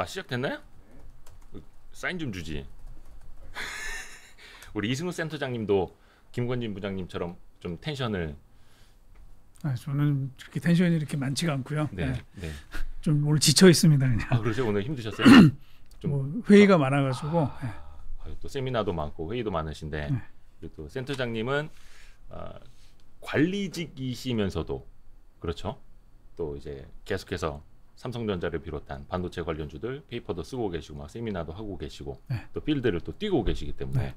아 시작됐나요? 사인 좀 주지. 우리 이승우 센터장님도 김건진 부장님처럼 좀 텐션을. 아 저는 그렇게 텐션이 이렇게 많지가 않고요. 네. 네. 네. 좀 오늘 지쳐 있습니다 그냥. 아 그러세요 오늘 힘드셨어요? 좀뭐 회의가 저... 아, 많아가지고. 아... 네. 또 세미나도 많고 회의도 많으신데 그리고 네. 또 센터장님은 어, 관리직이시면서도 그렇죠. 또 이제 계속해서 삼성전자를 비롯한 반도체 관련주들 페이퍼도 쓰고 계시고 막 세미나도 하고 계시고 네. 또 필드를 또 뛰고 계시기 때문에 네.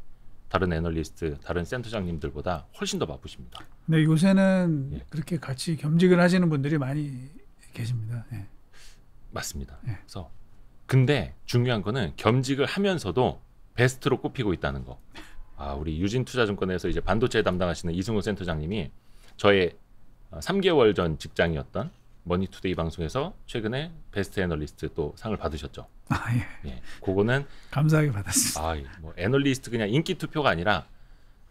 다른 애널리스트, 다른 센터장님들보다 훨씬 더 바쁘십니다. 네, 요새는 예. 그렇게 같이 겸직을 하시는 분들이 많이 계십니다. 예. 맞습니다. 예. 그래서 근데 중요한 거는 겸직을 하면서도 베스트로 꼽히고 있다는 거. 아, 우리 유진투자증권에서 이제 반도체 담당하시는 이승우 센터장님이 저의 3개월 전 직장이었던 머니투데이 방송에서 최근에 베스트 애널리스트 또 상을 받으셨죠. 아 예. 예. 그거는 감사하게 받았습니다. 아, 예. 뭐 애널리스트 그냥 인기 투표가 아니라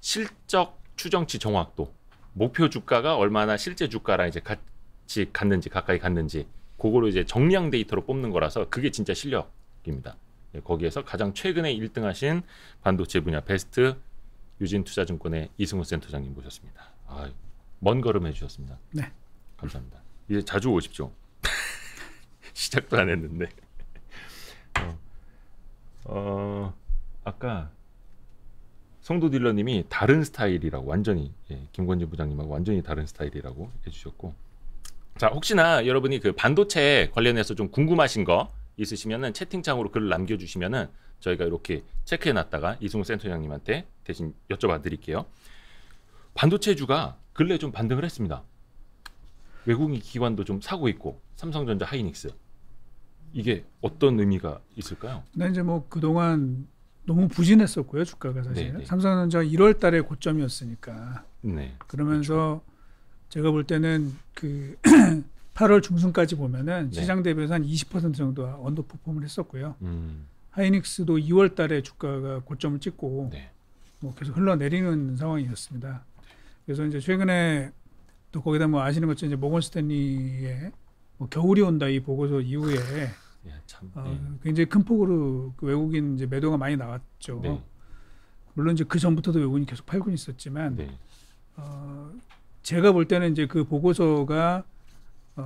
실적 추정치 정확도, 목표 주가가 얼마나 실제 주가랑 이제 같이 갔는지 가까이 갔는지 그거로 이제 정량 데이터로 뽑는 거라서 그게 진짜 실력입니다. 예. 거기에서 가장 최근에 1등하신 반도체 분야 베스트 유진투자증권의 이승우 센터장님 모셨습니다. 아, 먼 걸음 해주셨습니다. 네. 감사합니다. 이제 자주 오십시오. 시작도 안 했는데. 어, 어, 아까 성도 딜러님이 다른 스타일이라고 완전히 예, 김권진 부장님하고 완전히 다른 스타일이라고 해주셨고 자 혹시나 여러분이 그 반도체 관련해서 좀 궁금하신 거 있으시면은 채팅창으로 글을 남겨주시면은 저희가 이렇게 체크해놨다가 이승우 센터장님한테 대신 여쭤봐 드릴게요. 반도체주가 근래 좀 반등을 했습니다. 외국인 기관도 좀 사고 있고 삼성전자, 하이닉스 이게 어떤 의미가 있을까요? 근 네, 이제 뭐 그동안 너무 부진했었고요 주가가 네, 사실 네네. 삼성전자 1월달에 고점이었으니까. 네. 그러면서 그렇죠. 제가 볼 때는 그 8월 중순까지 보면은 네. 시장 대비해서 한 20% 정도 언더 퍼폼을 했었고요. 음. 하이닉스도 2월 달에 주가가 고점을 찍고 네. 뭐 계속 흘러내리는 상황이었습니다. 그래서 이제 최근에 또 거기다 뭐 아시는 것처럼 이제 모건 스탠리의 뭐 겨울이 온다 이 보고서 이후에 예, 참, 어, 예. 굉장히 큰 폭으로 그 외국인 이제 매도가 많이 나왔죠. 네. 물론 이제 그 전부터도 외국인이 계속 팔고 있었지만 네. 어, 제가 볼 때는 이제 그 보고서가 어,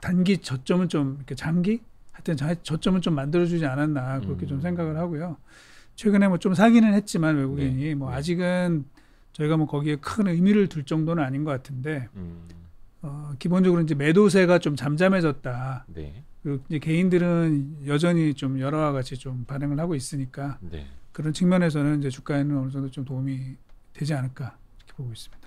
단기 저점은 좀 이렇게 장기 하여튼 자, 저점은 좀 만들어주지 않았나 그렇게 음. 좀 생각을 하고요. 최근에 뭐 좀 사기는 했지만 외국인이 네. 뭐 네. 아직은 저희가 뭐 거기에 큰 의미를 둘 정도는 아닌 것 같은데 음. 어, 기본적으로 이제 매도세가 좀 잠잠해졌다. 네. 그리고 이제 개인들은 여전히 좀 여러와 같이 좀 반응을 하고 있으니까 네. 그런 측면에서는 이제 주가에는 어느 정도 좀 도움이 되지 않을까 이렇게 보고 있습니다.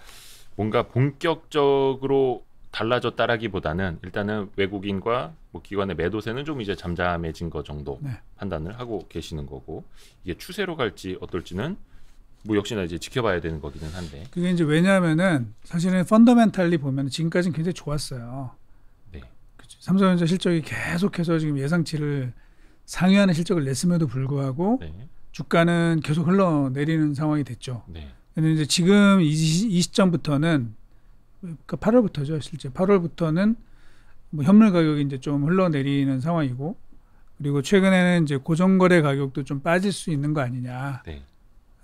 뭔가 본격적으로 달라졌다라기보다는 일단은 외국인과 뭐 기관의 매도세는 좀 이제 잠잠해진 거 정도 네. 판단을 하고 계시는 거고 이게 추세로 갈지 어떨지는 뭐 역시나 이제 지켜봐야 되는 거기는 한데. 그게 이제 왜냐하면은 사실은 펀더멘탈리 보면 지금까지는 굉장히 좋았어요. 네. 그치. 삼성전자 실적이 계속해서 지금 예상치를 상회하는 실적을 냈음에도 불구하고 네. 주가는 계속 흘러내리는 상황이 됐죠. 네. 근데 이제 지금 이, 이 시점부터는 그러니까 8월부터죠 실제 8월부터는 뭐 현물 가격이 이제 좀 흘러내리는 상황이고 그리고 최근에는 이제 고정거래 가격도 좀 빠질 수 있는 거 아니냐. 네.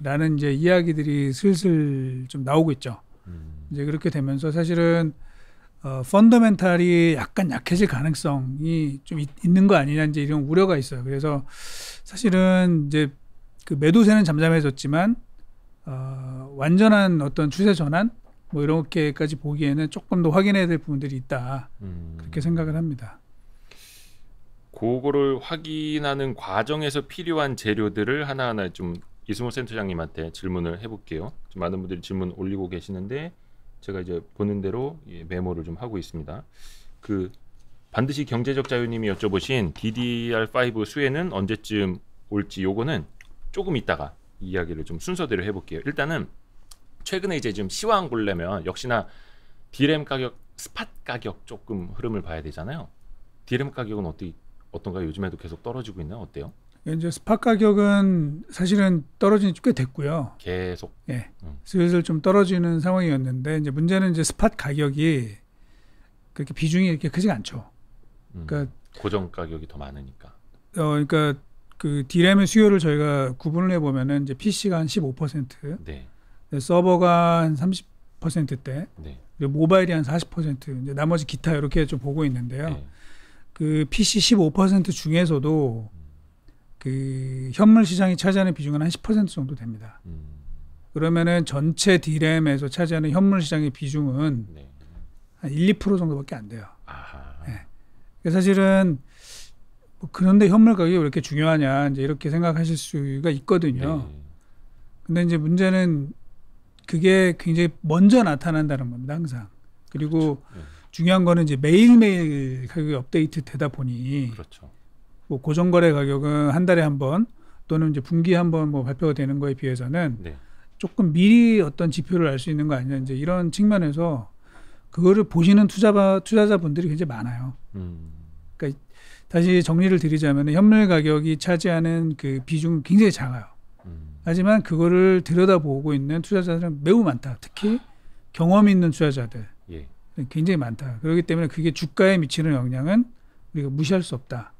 라는 이제 이야기들이 슬슬 좀 나오고 있죠. 음. 이제 그렇게 되면서 사실은 어, 펀더멘탈이 약간 약해질 가능성이 좀 있, 는거 아니냐 이제 이런 우려가 있어요. 그래서 사실은 이제 그 매도세는 잠잠해졌지만 어, 완전한 어떤 추세 전환 뭐 이렇게까지 보기에는 조금 더 확인해야 될 부분들이 있다 음. 그렇게 생각을 합니다. 그거를 확인하는 과정에서 필요한 재료들을 하나하나 좀 이승호 센터장님한테 질문을 해볼게요. 많은 분들이 질문 올리고 계시는데 제가 이제 보는 대로 예, 메모를 좀 하고 있습니다. 그 반드시 경제적 자유님이 여쭤보신 DDR5 수혜는 언제쯤 올지 요거는 조금 있다가 이야기를 좀 순서대로 해볼게요. 일단은 최근에 이제 지 시황 보려면 역시나 d 디 m 가격, 스팟 가격 조금 흐름을 봐야 되잖아요. d 디 m 가격은 어떻 어떤가요? 요즘에도 계속 떨어지고 있나요? 어때요? 예, 이제 스팟 가격은 사실은 떨어진 지꽤 됐고요. 계속. 예. 음. 슬슬 좀 떨어지는 상황이었는데 이제 문제는 이제 스팟 가격이 그렇게 비중이 이렇게 크지가 않죠. 음. 그러니까 고정 가격이 더 많으니까. 어, 그러니까 그 디램의 수요를 저희가 구분을 해 보면은 이제 PC가 한 15%, 네. 서버가 한 30%대, 네. 모바일이 한 40%, 이제 나머지 기타 이렇게 좀 보고 있는데요. 네. 그 PC 15% 중에서도 그 현물 시장이 차지하는 비중은 한 10% 정도 됩니다. 음. 그러면은 전체 디램에서 차지하는 현물 시장의 비중은 네. 한 1, 2% 정도밖에 안 돼요. 네. 사실은 뭐 그런데 현물 가격이 왜 이렇게 중요하냐 이제 이렇게 생각하실 수가 있거든요. 네. 근데 이제 문제는 그게 굉장히 먼저 나타난다는 겁니다, 항상. 그리고 그렇죠. 네. 중요한 거는 이제 매일매일 가격이 업데이트 되다 보니 그렇죠. 뭐 고정거래 가격은 한 달에 한 번 또는 이제 분기한번뭐 발표가 되는 거에 비해서는 네. 조금 미리 어떤 지표를 알 수 있는 거 아니냐 이제 이런 측면에서 그거를 보시는 투자자 투자자분들이 굉장히 많아요. 음. 그러니까 다시 정리를 드리자면 현물 가격이 차지하는 그 비중은 굉장히 작아요. 음. 하지만 그거를 들여다보고 있는 투자자들은 매우 많다. 특히 경험 있는 투자자들 예. 네, 굉장히 많다. 그렇기 때문에 그게 주가에 미치는 영향은 우리가 무시할 수 없다.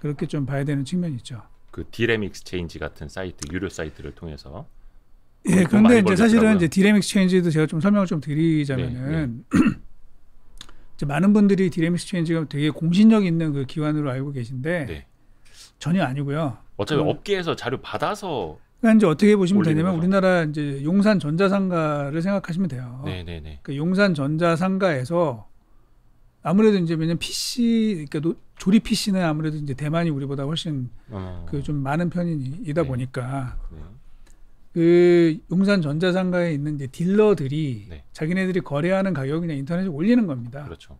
그렇게 좀 봐야 되는 측면이 있죠. 그 디램 익스체인지 같은 사이트 유료 사이트를 통해서 예, 그런데 이제 사실은 이제 디램 익스체인지도 제가 좀 설명을 좀 드리자면은 네, 네. 많은 분들이 디램 익스체인지가 되게 공신력 있는 그 기관으로 알고 계신데 네. 전혀 아니고요. 어차피 음. 업계에서 자료 받아서 그러니까 이제 어떻게 보시면 되냐면 거죠. 우리나라 이제 용산 전자상가를 생각하시면 돼요. 네, 네, 네. 그 용산 전자상가에서 아무래도 이제 왜냐면 PC 그러니까 조립 PC는 아무래도 이제 대만이 우리보다 훨씬 아. 어. 그좀 많은 편이다 네. 보니까 네. 그 용산 전자상가에 있는 이제 딜러들이 네. 자기네들이 거래하는 가격을 그냥 인터넷에 올리는 겁니다. 그렇죠.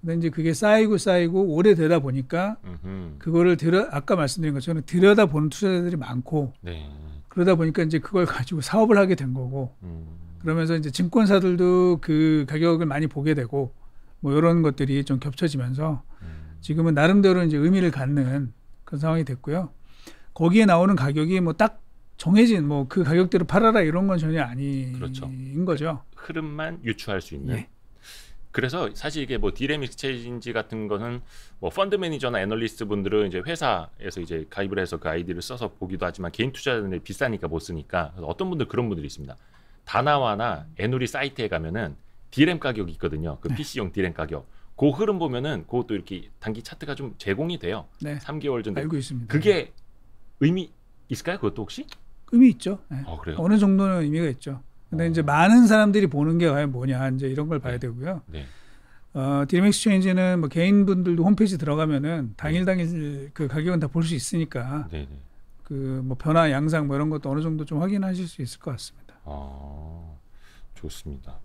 근데 이제 그게 쌓이고 쌓이고 오래되다 보니까 음흠. 그거를 들여 아까 말씀드린 것처럼 들여다 보는 투자자들이 많고 네. 그러다 보니까 이제 그걸 가지고 사업을 하게 된 거고 음. 그러면서 이제 증권사들도 그 가격을 많이 보게 되고 뭐 이런 것들이 좀 겹쳐지면서 음. 지금은 나름대로 이제 의미를 갖는 그런 상황이 됐고요. 거기에 나오는 가격이 뭐 딱 정해진 뭐 그 가격대로 팔아라 이런 건 전혀 아닌 그렇죠. 거죠. 흐름만 유추할 수 있는. 예. 그래서 사실 이게 뭐 디램 익스체인지 같은 거는 뭐 펀드 매니저나 애널리스트 분들은 이제 회사에서 이제 가입을 해서 그 아이디를 써서 보기도 하지만 개인 투자자들이 비싸니까 못 쓰니까 어떤 분들 그런 분들이 있습니다. 다나와나 애누리 사이트에 가면은 디램 가격이 있거든요. 그 네. PC용 디램 가격. 그 흐름 보면은 그것도 이렇게 단기 차트가 좀 제공이 돼요. 네. 3개월 정도. 알고 있습니다. 그게 네. 의미 있을까요? 그것도 혹시? 의미 있죠. 네. 어, 그래요? 어느 정도는 의미가 있죠. 근데 어. 이제 많은 사람들이 보는 게 과연 뭐냐 이제 이런 걸 봐야 네. 되고요. 네. 어, 디램 엑스체인지는 뭐 개인분들도 홈페이지 들어가면은 당일 당일 네. 그 가격은 다 볼 수 있으니까 네, 그뭐 변화 양상 뭐 이런 것도 어느 정도 좀 확인하실 수 있을 것 같습니다. 아, 좋습니다.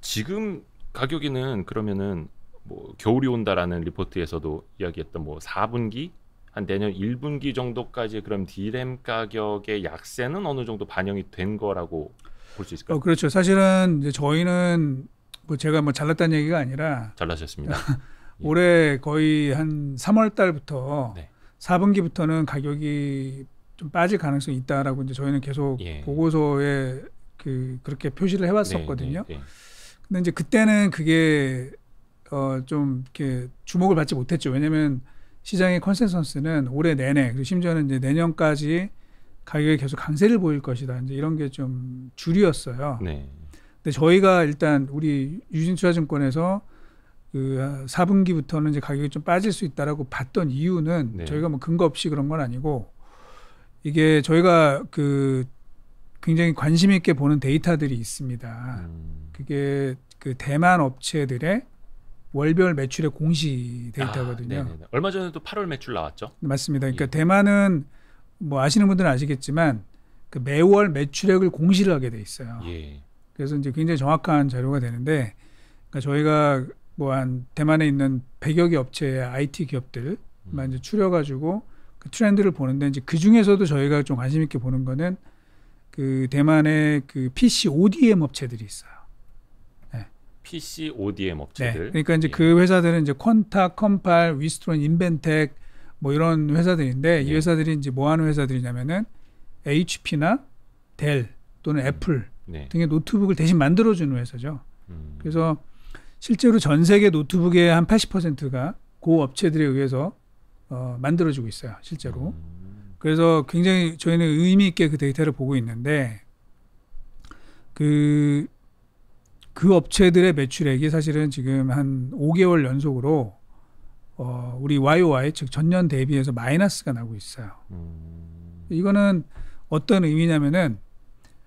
지금 가격에는 그러면은 뭐 겨울이 온다라는 리포트에서도 이야기했던 뭐 4분기 한 내년 1분기 정도까지 그럼 디램 가격의 약세는 어느 정도 반영이 된 거라고 볼 수 있을까요? 어, 그렇죠. 사실은 이제 저희는 뭐 제가 뭐 잘났다는 얘기가 아니라 잘나셨습니다. 예. 올해 거의 한 3월 달부터 네. 4분기부터는 가격이 좀 빠질 가능성이 있다라고 이제 저희는 계속 예. 보고서에 그 그렇게 표시를 해왔었거든요. 네, 네, 네. 근데 이제 그때는 그게 어, 좀 이렇게 주목을 받지 못했죠. 왜냐면 시장의 컨센서스는 올해 내내 그리고 심지어는 이제 내년까지 가격이 계속 강세를 보일 것이다. 이제 이런 게 좀 줄이었어요. 네. 근데 저희가 일단 우리 유진투자증권에서 그 4분기부터는 이제 가격이 좀 빠질 수 있다라고 봤던 이유는 네. 저희가 뭐 근거 없이 그런 건 아니고 이게 저희가 그 굉장히 관심 있게 보는 데이터들이 있습니다. 음. 그게 그 대만 업체들의 월별 매출의 공시 데이터거든요. 아, 얼마 전에도 8월 매출 나왔죠? 맞습니다. 그러니까 예. 대만은 뭐 아시는 분들은 아시겠지만 그 매월 매출액을 공시를 하게 돼 있어요. 예. 그래서 이제 굉장히 정확한 자료가 되는데 그러니까 저희가 뭐 한 대만에 있는 100여 개 업체의 IT 기업들만 음. 이제 추려 가지고 그 트렌드를 보는데 이제 그 중에서도 저희가 좀 관심 있게 보는 거는 그 대만의 그 PC ODM 업체들이 있어요. 네. PC ODM 업체들. 네. 그러니까 이제 예. 그 회사들은 이제 퀀타, 컴팔, 위스트론, 인벤텍 뭐 이런 회사들인데 예. 이 회사들이 이제 뭐 하는 회사들이냐면은 HP나 델 또는 음. 애플 네. 등의 노트북을 대신 만들어 주는 회사죠. 음. 그래서 실제로 전 세계 노트북의 한 80%가 그 업체들에 의해서 어, 만들어지고 있어요, 실제로. 음. 그래서 굉장히 저희는 의미 있게 그 데이터를 보고 있는데 그그 그 업체들의 매출액이 사실은 지금 한 5개월 연속으로 어, 우리 YOY 즉 전년 대비해서 마이너스가 나고 있어요. 음. 이거는 어떤 의미냐면은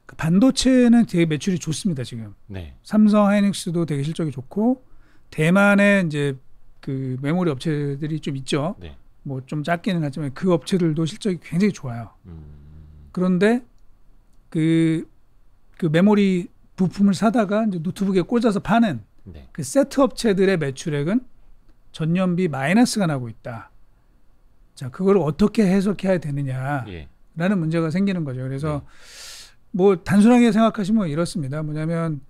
그 반도체는 되게 매출이 좋습니다 지금. 네. 삼성 하이닉스도 되게 실적이 좋고 대만의 이제 그 메모리 업체들이 좀 있죠. 네. 뭐좀작게는 하지만 그 업체들도 실적이 굉장히 좋아요. 음. 그런데 그, 그 메모리 부품을 사다가 이제 노트북에 꽂아서 파는 네. 그 세트 업체들의 매출액은 전년비 마이너스가 나고 있다. 자, 그걸 어떻게 해석해야 되느냐라는 예. 문제가 생기는 거죠. 그래서 네. 뭐 단순하게 생각하시면 이렇습니다. 뭐냐면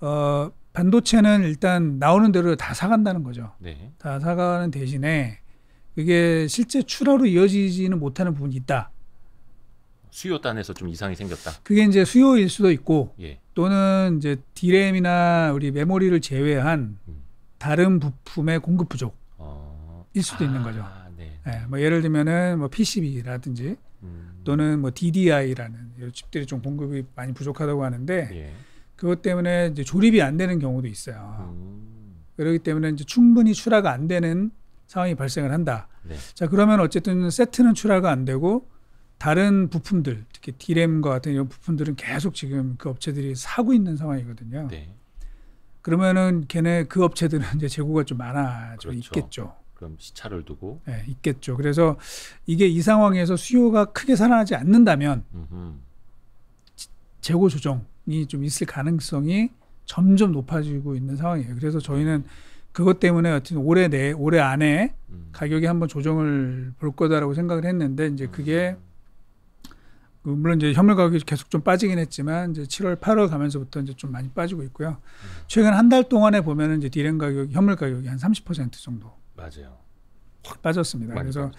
어 반도체는 일단 나오는 대로 다 사간다는 거죠. 네. 다 사가는 대신에 그게 실제 출하로 이어지지는 못하는 부분이 있다. 수요단에서 좀 이상이 생겼다. 그게 이제 수요일 수도 있고 예. 또는 이제 디램이나 우리 메모리를 제외한 음. 다른 부품의 공급 부족일 어. 수도 아, 있는 거죠. 아, 네. 예, 뭐 예를 들면은 뭐 PCB라든지 음. 또는 뭐 DDI라는 이런 칩들이 좀 공급이 많이 부족하다고 하는데 예. 그것 때문에 이제 조립이 안 되는 경우도 있어요. 음. 그렇기 때문에 이제 충분히 출하가 안 되는 상황이 발생을 한다. 네. 자 그러면 어쨌든 세트는 출하가 안 되고 다른 부품들 특히 디램과 같은 이런 부품들은 계속 지금 그 업체들이 사고 있는 상황이거든요. 네. 그러면은 걔네 그 업체들은 이제 재고가 좀 많아져 그렇죠. 있겠죠. 그럼 시차를 두고 네, 있겠죠. 그래서 이게 이 상황에서 수요가 크게 살아나지 않는다면 음 재고 조정이 좀 있을 가능성이 점점 높아지고 있는 상황이에요. 그래서 저희는 음. 그것 때문에 어쨌든 올해 내 올해 안에 음. 가격이 한번 조정을 볼 거다라고 생각을 했는데 이제 음. 그게 그 물론 이제 현물 가격이 계속 좀 빠지긴 했지만 이제 7월 8월 가면서부터 이제 좀 많이 빠지고 있고요. 음. 최근 한 달 동안에 보면은 이제 디램 가격, 현물 가격이 한 30% 정도 맞아요. 확 빠졌습니다. 그래서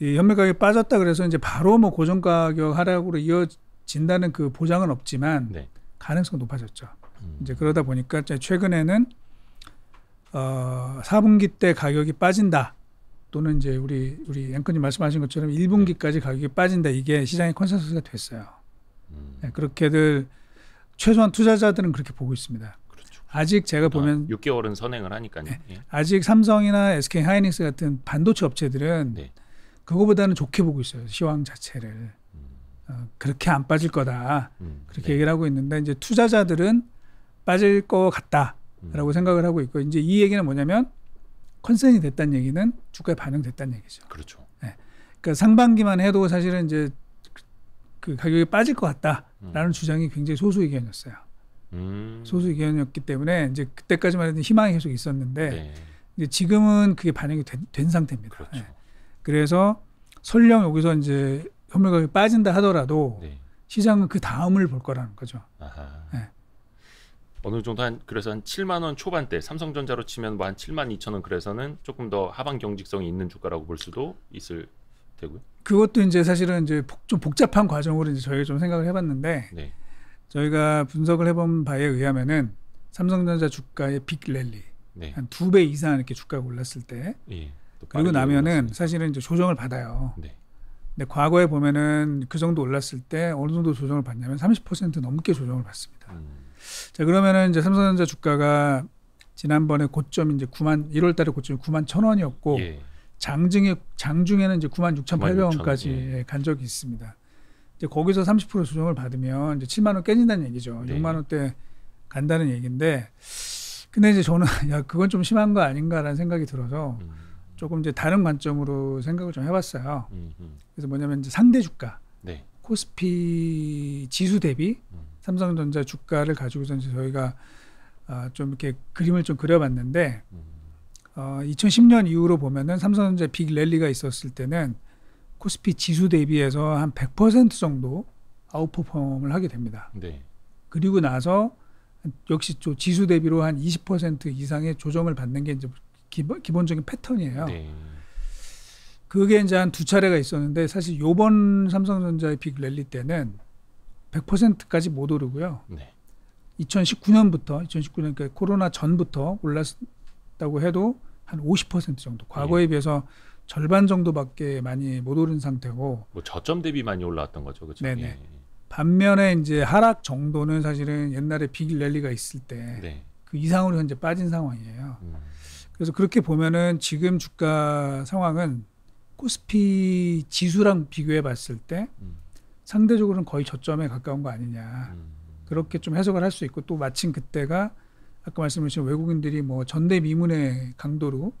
이 현물 가격이 빠졌다 그래서 이제 바로 뭐 고정 가격 하락으로 이어진다는 그 보장은 없지만 네. 가능성 높아졌죠. 음. 이제 그러다 보니까 이제 최근에는 어, 4분기 때 가격이 빠진다. 또는 이제 우리 우리 앵커님 말씀하신 것처럼 1분기까지 가격이 빠진다. 이게 시장의 컨센서스가 됐어요. 음. 네, 그렇게들 최소한 투자자들은 그렇게 보고 있습니다. 그렇죠. 아직 제가 아, 보면 6개월은 선행을 하니까요. 네, 예. 아직 삼성이나 SK 하이닉스 같은 반도체 업체들은 네. 그거보다는 좋게 보고 있어요. 시황 자체를. 음. 어, 그렇게 안 빠질 거다. 음. 그렇게 네. 얘기를 하고 있는데 이제 투자자들은 빠질 것 같다. 라고 생각을 하고 있고 이제 이 얘기는 뭐냐면 컨센이 됐다는 얘기는 주가에 반영됐다는 얘기죠. 그렇죠. 네. 그러니까 상반기만 해도 사실은 이제 그 가격이 빠질 것 같다라는 음. 주장이 굉장히 소수 의견이었어요. 음. 소수 의견이었기 때문에 이제 그때까지만 해도 희망이 계속 있었는데 네. 이제 지금은 그게 반영이 된, 된 상태입니다. 그렇죠. 네. 그래서 설령 여기서 이제 현물 가격이 빠진다 하더라도 네. 시장은 그 다음을 볼 거라는 거죠. 아하. 네. 어느 정도 한 그래서 한 7만 원 초반대 삼성전자로 치면 뭐한 7만 2천 원 그래서는 조금 더 하방 경직성이 있는 주가라고 볼 수도 있을 테고요. 그것도 이제 사실은 이제 좀 복잡한 과정으로 이제 저희가 좀 생각을 해봤는데 네. 저희가 분석을 해본 바에 의하면은 삼성전자 주가의 빅랠리 네. 한두 배 이상 이렇게 주가가 올랐을 때 예, 그리고 나면은 사실은 이제 조정을 받아요. 네. 근데 과거에 보면은 그 정도 올랐을 때 어느 정도 조정을 받냐면 30% 넘게 조정을 받습니다. 음. 자, 그러면은 이제 삼성전자 주가가 지난번에 고점 이제 9만 1월 달에 고점이 9만 천원이었고 예. 장중에 장중에는 이제 9만 6,800원까지 예. 예. 간 적이 있습니다. 이제 거기서 30% 조정을 받으면 이제 7만 원 깨진다는 얘기죠. 네. 6만 원대 간다는 얘기인데 근데 이제 저는 야 그건 좀 심한 거 아닌가라는 생각이 들어서 음. 조금 이제 다른 관점으로 생각을 좀 해봤어요. 그래서 뭐냐면 이제 상대 주가, 네. 코스피 지수 대비 음. 삼성전자 주가를 가지고 전서 저희가 어, 좀 이렇게 그림을 좀 그려봤는데 음. 어, 2010년 이후로 보면은 삼성전자 빅 랠리가 있었을 때는 코스피 지수 대비해서 한 100% 정도 아웃퍼폼을 하게 됩니다. 네. 그리고 나서 역시 또 지수 대비로 한 20% 이상의 조정을 받는 게 이제 기본, 기본적인 패턴이에요. 네. 그게 이제 한 두 차례가 있었는데 사실 요번 삼성전자의 빅 랠리 때는 100%까지 못 오르고요. 네. 2019년부터 2019년 그러니까 코로나 전부터 올랐다고 해도 한 50% 정도. 과거에 네. 비해서 절반 정도밖에 많이 못 오른 상태고. 뭐 저점 대비 많이 올라왔던 거죠, 그렇죠? 네 반면에 이제 하락 정도는 사실은 옛날에 빅 랠리가 있을 때그 네. 그 이상으로 현재 빠진 상황이에요. 음. 그래서 그렇게 보면은 지금 주가 상황은 코스피 지수랑 비교해 봤을 때 음. 상대적으로는 거의 저점에 가까운 거 아니냐 음. 그렇게 좀 해석을 할 수 있고 또 마침 그때가 아까 말씀하신 외국인들이 뭐 전대미문의 강도로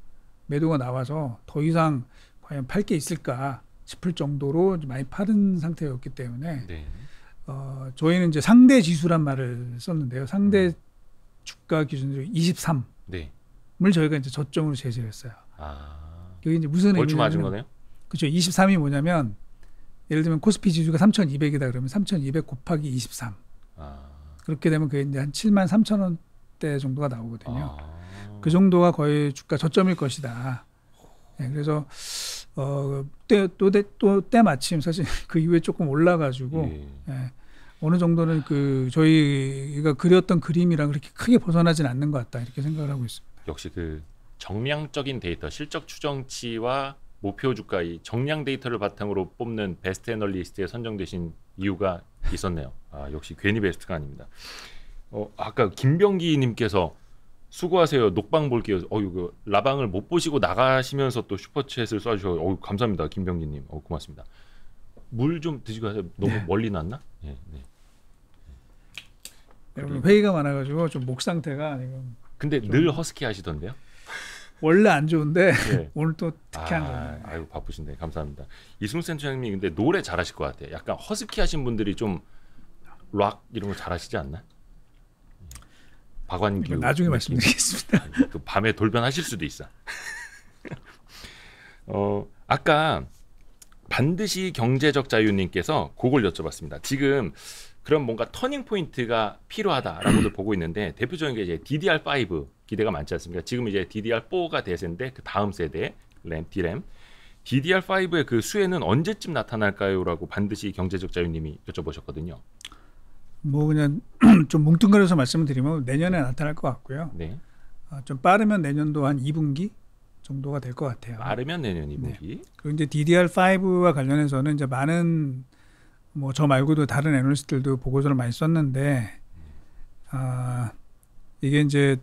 매도가 나와서 더 이상 과연 팔 게 있을까 싶을 정도로 많이 파는 상태였기 때문에 네. 어, 저희는 이제 상대 지수란 말을 썼는데요. 상대 음. 주가 기준으로 23을 네. 저희가 이제 저점으로 제시를 했어요. 아. 이게 이제 무슨 의미냐면 그렇죠. 23이 뭐냐면 예를 들면 코스피 지수가 3,200이다 그러면 3,200 곱하기 23. 아. 그렇게 되면 그게 이제 한 7만 3천 원대 정도가 나오거든요. 아. 그 정도가 거의 주가 저점일 것이다. 네, 그래서 어때 또 때 또 때마침 사실 그 이후에 조금 올라가지고 예. 예. 어느 정도는 그 저희가 그렸던 그림이랑 그렇게 크게 벗어나진 않는 것 같다 이렇게 생각을 하고 있습니다. 역시 그 정량적인 데이터 실적 추정치와 목표 주가 이 정량 데이터를 바탕으로 뽑는 베스트 애널리스트에 선정되신 이유가 있었네요. 아, 역시 괜히 베스트가 아닙니다. 어, 아까 김병기 님께서 수고하세요. 녹방 볼게요. 어, 이거 라방을 못 보시고 나가시면서 또 슈퍼챗을 쏴 주셔. 어, 감사합니다. 김병기 님. 어, 고맙습니다. 물 좀 드시고 하세요. 너무 네. 멀리 났나? 예, 네. 여러분 회의가 많아 가지고 좀 목 상태가 지금 근데 좀... 늘 허스키 하시던데요? 원래 안 좋은데 네. 오늘 또 특히 아, 안좋요 아이고 바쁘신데 감사합니다. 이승우 센터장님이 근데 노래 잘하실 것 같아요. 약간 허스키 하신 분들이 좀 락 이런 거 잘하시지 않나? 박완규 나중에 말씀드리겠습니다. 그 밤에 돌변하실 수도 있어. 어 아까 반드시 경제적 자유님께서 그걸 여쭤봤습니다. 지금 그런 뭔가 터닝 포인트가 필요하다라고도 보고 있는데 대표적인 게 이제 DDR5 기대가 많지 않습니까? 지금 이제 DDR4가 대세인데 그 다음 세대 램, D램 DDR5의 그 수혜는 언제쯤 나타날까요?라고 반드시 경제적 자유님이 여쭤보셨거든요. 뭐 그냥 좀 뭉뚱그려서 말씀드리면 내년에 네. 나타날 것 같고요. 네. 어, 좀 빠르면 내년도 한 2분기 정도가 될 것 같아요. 빠르면 내년 2분기. 네. 그리고 이제 DDR5와 관련해서는 이제 많은 뭐저 말고도 다른 애널리스트들도 보고서를 많이 썼는데 아 이게 이제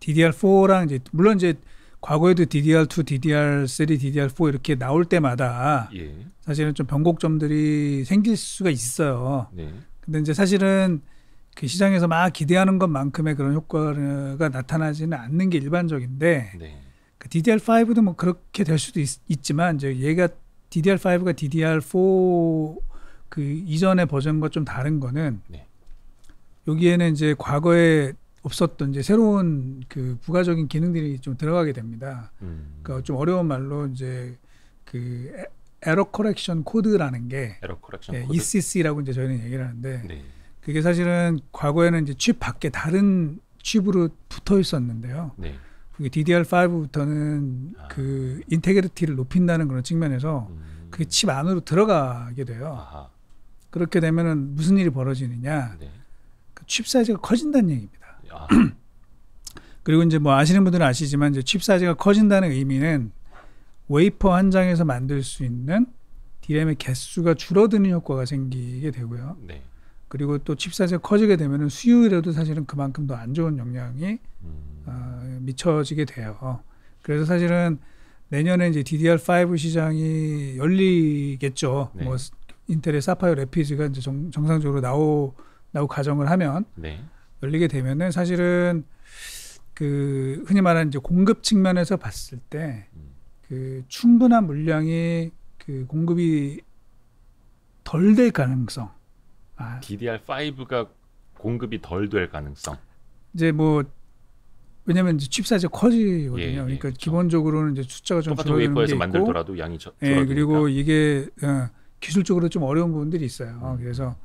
DDR4랑 이제 물론 이제 과거에도 DDR2, DDR3, DDR4 이렇게 나올 때마다 예. 사실은 좀 변곡점들이 생길 수가 있어요. 네. 근데 이제 사실은 그 시장에서 막 기대하는 것만큼의 그런 효과가 나타나지는 않는 게 일반적인데 네. 그 DDR5도 뭐 그렇게 될 수도 있, 지만 이제 얘가 DDR5가 DDR4 그 이전의 버전과 좀 다른 거는 네. 여기에는 이제 과거에 없었던 이제 새로운 그 부가적인 기능들이 좀 들어가게 됩니다. 음. 그러니까 좀 어려운 말로 이제 그 에러 커렉션 코드라는 게 에러 커렉션 예, 코드. ECC라고 이제 저희는 얘기를 하는데 네. 그게 사실은 과거에는 이제 칩 밖에 다른 칩으로 붙어 있었는데요. 네. 그게 DDR5부터는 아. 그 인테그리티를 높인다는 그런 측면에서 음. 그게 칩 안으로 들어가게 돼요. 아하. 그렇게 되면은 무슨 일이 벌어지느냐. 네. 그칩 사이즈가 커진다는 얘기입니다. 그리고 이제 뭐 아시는 분들은 아시지만 이제 칩 사이즈가 커진다는 의미는 웨이퍼 한 장에서 만들 수 있는 디램의 개수가 줄어드는 효과가 생기게 되고요. 네. 그리고 또 칩 사이즈가 커지게 되면 수요일에도 사실은 그만큼 더 안 좋은 영향이 음. 어, 미쳐지게 돼요. 그래서 사실은 내년에 이제 DDR5 시장이 열리겠죠. 뭐 네. 뭐 인텔의 사파이어 레피지가 이제 정, 상적으로 나오 나오 가정을 하면 네. 열리게 되면은 사실은 그 흔히 말하는 이제 공급 측면에서 봤을 때그 음. 충분한 물량이 그 공급이 덜 될 가능성. 아. DDR5가 공급이 덜 될 가능성. 이제 뭐 왜냐면 이제 칩 사이즈 커지거든요. 예, 예, 그러니까 그렇죠. 기본적으로는 이제 숫자가 좀 줄어드는 게 있고, 만들더라도 양이 저, 예, 그리고 이게 어, 기술적으로 좀 어려운 부분들이 있어요. 음. 그래서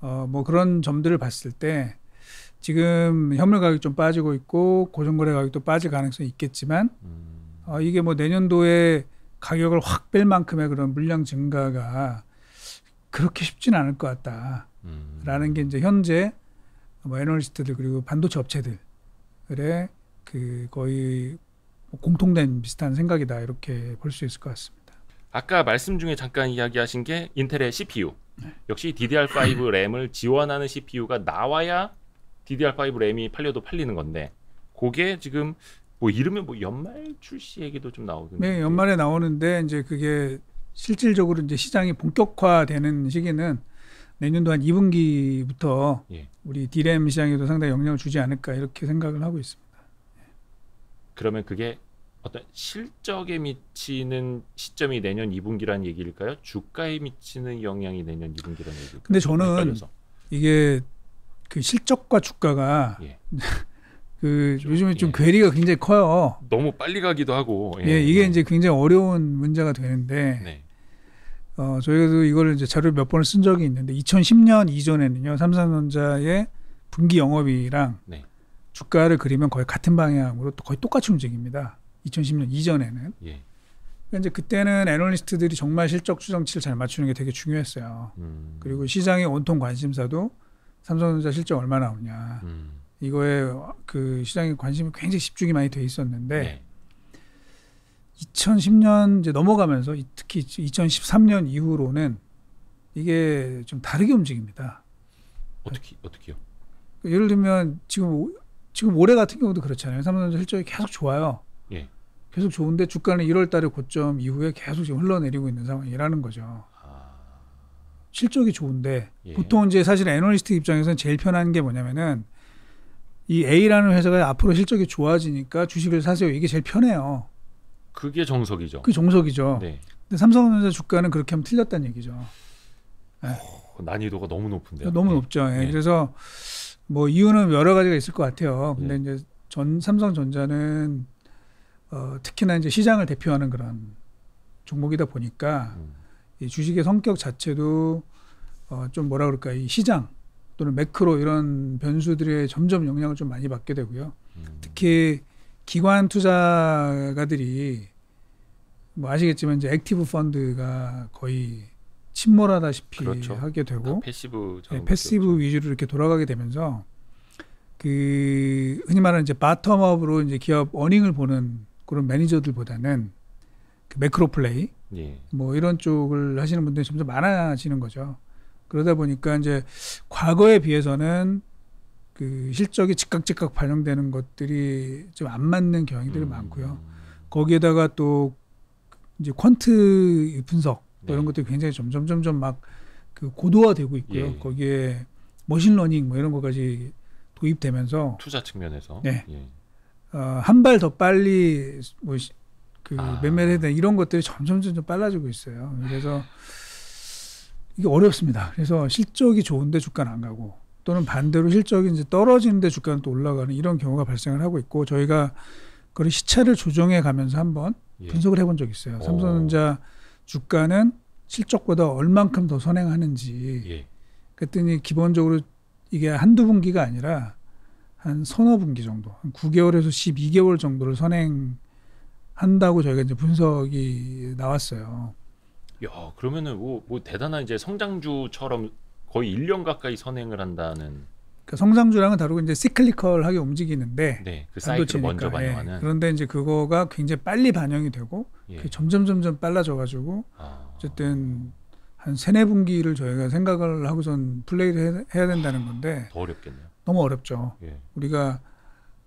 어, 뭐 그런 점들을 봤을 때 지금 현물 가격 좀 빠지고 있고 고정거래 가격도 빠질 가능성이 있겠지만 음. 어, 이게 뭐 내년도에 가격을 확 뺄 만큼의 그런 물량 증가가 그렇게 쉽진 않을 것 같다라는 음. 게 이제 현재 뭐 애널리스트들 그리고 반도체 업체들의 그 거의 뭐 공통된 비슷한 생각이다 이렇게 볼 수 있을 것 같습니다. 아까 말씀 중에 잠깐 이야기하신 게 인텔의 CPU 네. 역시 DDR5 램을 지원하는 CPU가 나와야 DDR5 램이 팔려도 팔리는 건데 그게 지금 뭐 이름은 뭐 연말 출시 얘기도 좀 나오던데. 네, 연말에 나오는데 이제 그게 실질적으로 이제 시장이 본격화되는 시기는 내년도 한 2분기부터 예. 우리 디램 시장에도 상당히 영향을 주지 않을까 이렇게 생각을 하고 있습니다. 그러면 그게 어떤 실적에 미치는 시점이 내년 2분기란 얘기일까요? 주가에 미치는 영향이 내년 2분기란 얘기일까요? 근데 저는 이게 그 실적과 주가가 예. 그 좀, 요즘에 좀 예. 괴리가 굉장히 커요. 너무 빨리 가기도 하고. 예, 예 이게 네. 이제 굉장히 어려운 문제가 되는데 네. 어, 저희도 이걸 이제 자료 몇 번을 쓴 적이 있는데 2010년 이전에는요 삼성전자의 분기 영업이랑 네. 주가를 그리면 거의 같은 방향으로 거의 똑같이 움직입니다. 2010년 이전에는. 예. 그러니까 이제 그때는 애널리스트들이 정말 실적 추정치를 잘 맞추는 게 되게 중요했어요. 음. 그리고 시장의 온통 관심사도 삼성전자 실적 얼마 나오냐. 음. 이거에 그 시장의 관심이 굉장히 집중이 많이 돼 있었는데 네. 2010년 이제 넘어가면서 특히 2013년 이후로는 이게 좀 다르게 움직입니다. 어떻게 어떻게요? 예를 들면 지금 지금 올해 같은 경우도 그렇잖아요. 삼성전자 실적이 계속 좋아요. 예. 계속 좋은데 주가는 1월 달에 고점 이후에 계속 지금 흘러내리고 있는 상황이라는 거죠. 아. 실적이 좋은데 예, 예. 보통 이제 사실 애널리스트 입장에서는 제일 편한 게 뭐냐면은 이 A라는 회사가 앞으로 실적이 좋아지니까 주식을 사세요. 이게 제일 편해요. 그게 정석이죠. 그 정석이죠. 네. 근데 삼성전자 주가는 그렇게 하면 틀렸다는 얘기죠. 오, 예. 어, 난이도가 너무 높은데요. 너무 네. 높죠. 네. 그래서 뭐 이유는 여러 가지가 있을 것 같아요. 근데 이제 전 삼성전자는 어, 특히나 이제 시장을 대표하는 그런 종목이다 보니까 음. 이 주식의 성격 자체도 어, 좀 뭐라 그럴까 이 시장 또는 매크로 이런 변수들의 점점 영향을 좀 많이 받게 되고요. 음. 특히 기관 투자가들이 뭐 아시겠지만 이제 액티브 펀드가 거의 침몰하다시피 그렇죠. 하게 되고 패시브 네, 패시브 그렇죠. 위주로 이렇게 돌아가게 되면서 그 흔히 말하는 이제 바텀업으로 이제 기업 어닝을 보는 그런 매니저들보다는 그 매크로 플레이 예. 뭐 이런 쪽을 하시는 분들이 점점 많아지는 거죠. 그러다 보니까 이제 과거에 비해서는 그 실적이 즉각 즉각 반영되는 것들이 좀 안 맞는 경향들이 음. 많고요. 거기에다가 또 이제 퀀트 분석 뭐 네. 이런 것들이 굉장히 점점 점점 막 그 고도화되고 있고요. 예. 거기에 머신러닝 뭐 이런 것까지 도입되면서 투자 측면에서 네. 예. 어, 한 발 더 빨리 뭐그 아. 매매를 해야 되는 이런 것들이 점점 점점 빨라지고 있어요. 그래서 이게 어렵습니다. 그래서 실적이 좋은데 주가는 안 가고 또는 반대로 실적이 이제 떨어지는데 주가는 또 올라가는 이런 경우가 발생을 하고 있고 저희가 그런 시차를 조정해 가면서 한번 예. 분석을 해본 적이 있어요. 오. 삼성전자 주가는 실적보다 얼만큼 더 선행하는지 예. 그랬더니 기본적으로 이게 한두 분기가 아니라 한 서너 분기 정도, 한 9개월에서 12개월 정도를 선행한다고 저희가 이제 분석이 나왔어요. 야, 그러면은 뭐, 뭐 대단한 이제 성장주처럼 거의 1년 가까이 선행을 한다는. 그 성장주랑은 다르고 이제 시클리컬하게 움직이는데 네, 그 사이클 먼저 예, 반영하는. 예, 그런데 이제 그거가 굉장히 빨리 반영이 되고 예. 점점 점점 빨라져 가지고 아. 어쨌든 한 세네 분기를 저희가 생각을 하고선 플레이를 해, 야 된다는 건데 더 어렵겠네요. 너무 어렵죠. 예. 우리가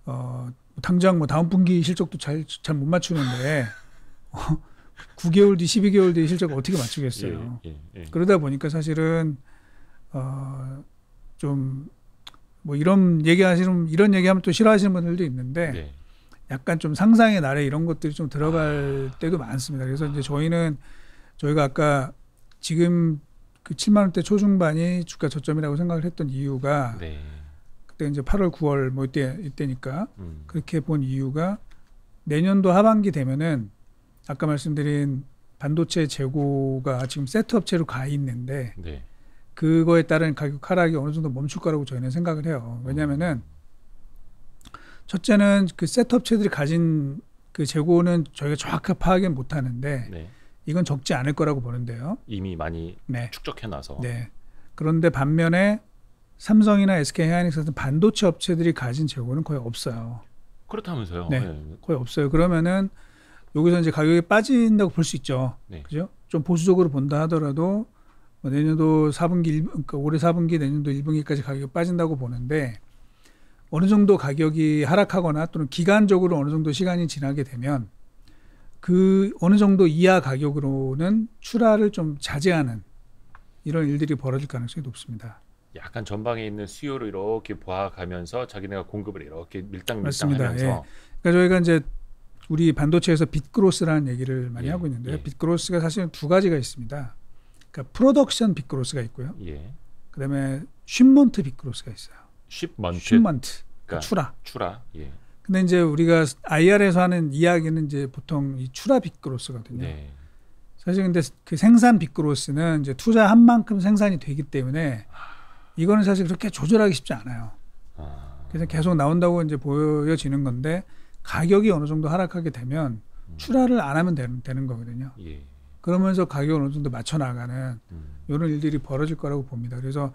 어 당장 뭐 다음 분기 실적도 잘 잘 못 맞추는데 어, 9개월 뒤, 12개월 뒤 실적 어떻게 맞추겠어요. 예, 예, 예. 그러다 보니까 사실은 어좀 뭐 이런 얘기하시는 이런 얘기하면 또 싫어하시는 분들도 있는데 예. 약간 좀 상상의 나래 이런 것들이 좀 들어갈 아. 때도 많습니다. 그래서 이제 저희는 저희가 아까 지금 그 7만 원대 초중반이 주가 저점이라고 생각을 했던 이유가 네. 그때 이제 8월, 9월 뭐 이때 이때니까 음. 그렇게 본 이유가 내년도 하반기 되면은 아까 말씀드린 반도체 재고가 지금 세트 업체로 가 있는데 네. 그거에 따른 가격 하락이 어느 정도 멈출 거라고 저희는 생각을 해요. 왜냐면은 음. 첫째는 그 세트 업체들이 가진 그 재고는 저희가 정확히 파악은 못 하는데 네. 이건 적지 않을 거라고 보는데요. 이미 많이 네. 축적해 놔서. 네. 그런데 반면에 삼성이나 SK 하이닉스 같은 반도체 업체들이 가진 재고는 거의 없어요. 그렇다면서요. 네. 네. 거의 없어요. 그러면은 여기서 이제 가격이 빠진다고 볼 수 있죠. 네. 그죠? 좀 보수적으로 본다 하더라도 뭐 내년도 4분기 1, 그러니까 올해 4분기 내년도 1분기까지 가격이 빠진다고 보는데 어느 정도 가격이 하락하거나 또는 기간적으로 어느 정도 시간이 지나게 되면 그 어느 정도 이하 가격으로는 출하를 좀 자제하는 이런 일들이 벌어질 가능성이 높습니다. 약간 전방에 있는 수요를 이렇게 보아가면서 자기네가 공급을 이렇게 밀당밀당하면서 예. 그러니까 저희가 이제 우리 반도체에서 빅그로스라는 얘기를 많이 예. 하고 있는데 예. 빅그로스가 사실두 가지가 있습니다. 그러니까 프로덕션 빅그로스가 있고요. 예. 그다음에 쉿먼트 빅그로스가 있어요. 쉿먼트. 쉿먼트. 그러니까, 그러니까 추라. 추라. 예. 근데 이제 우리가 IR에서 하는 이야기는 이제 보통 이 추라 빅그로스거든요. 네. 사실 근데 그 생산 빅그로스는 이제 투자한 만큼 생산이 되기 때문에 아. 이거는 사실 그렇게 조절하기 쉽지 않아요. 아. 그래서 계속 나온다고 이제 보여지는 건데 가격이 어느 정도 하락하게 되면 음. 출하를 안 하면 되는, 되는 거거든요. 예. 그러면서 가격을 어느 정도 맞춰 나가는 음. 이런 일들이 벌어질 거라고 봅니다. 그래서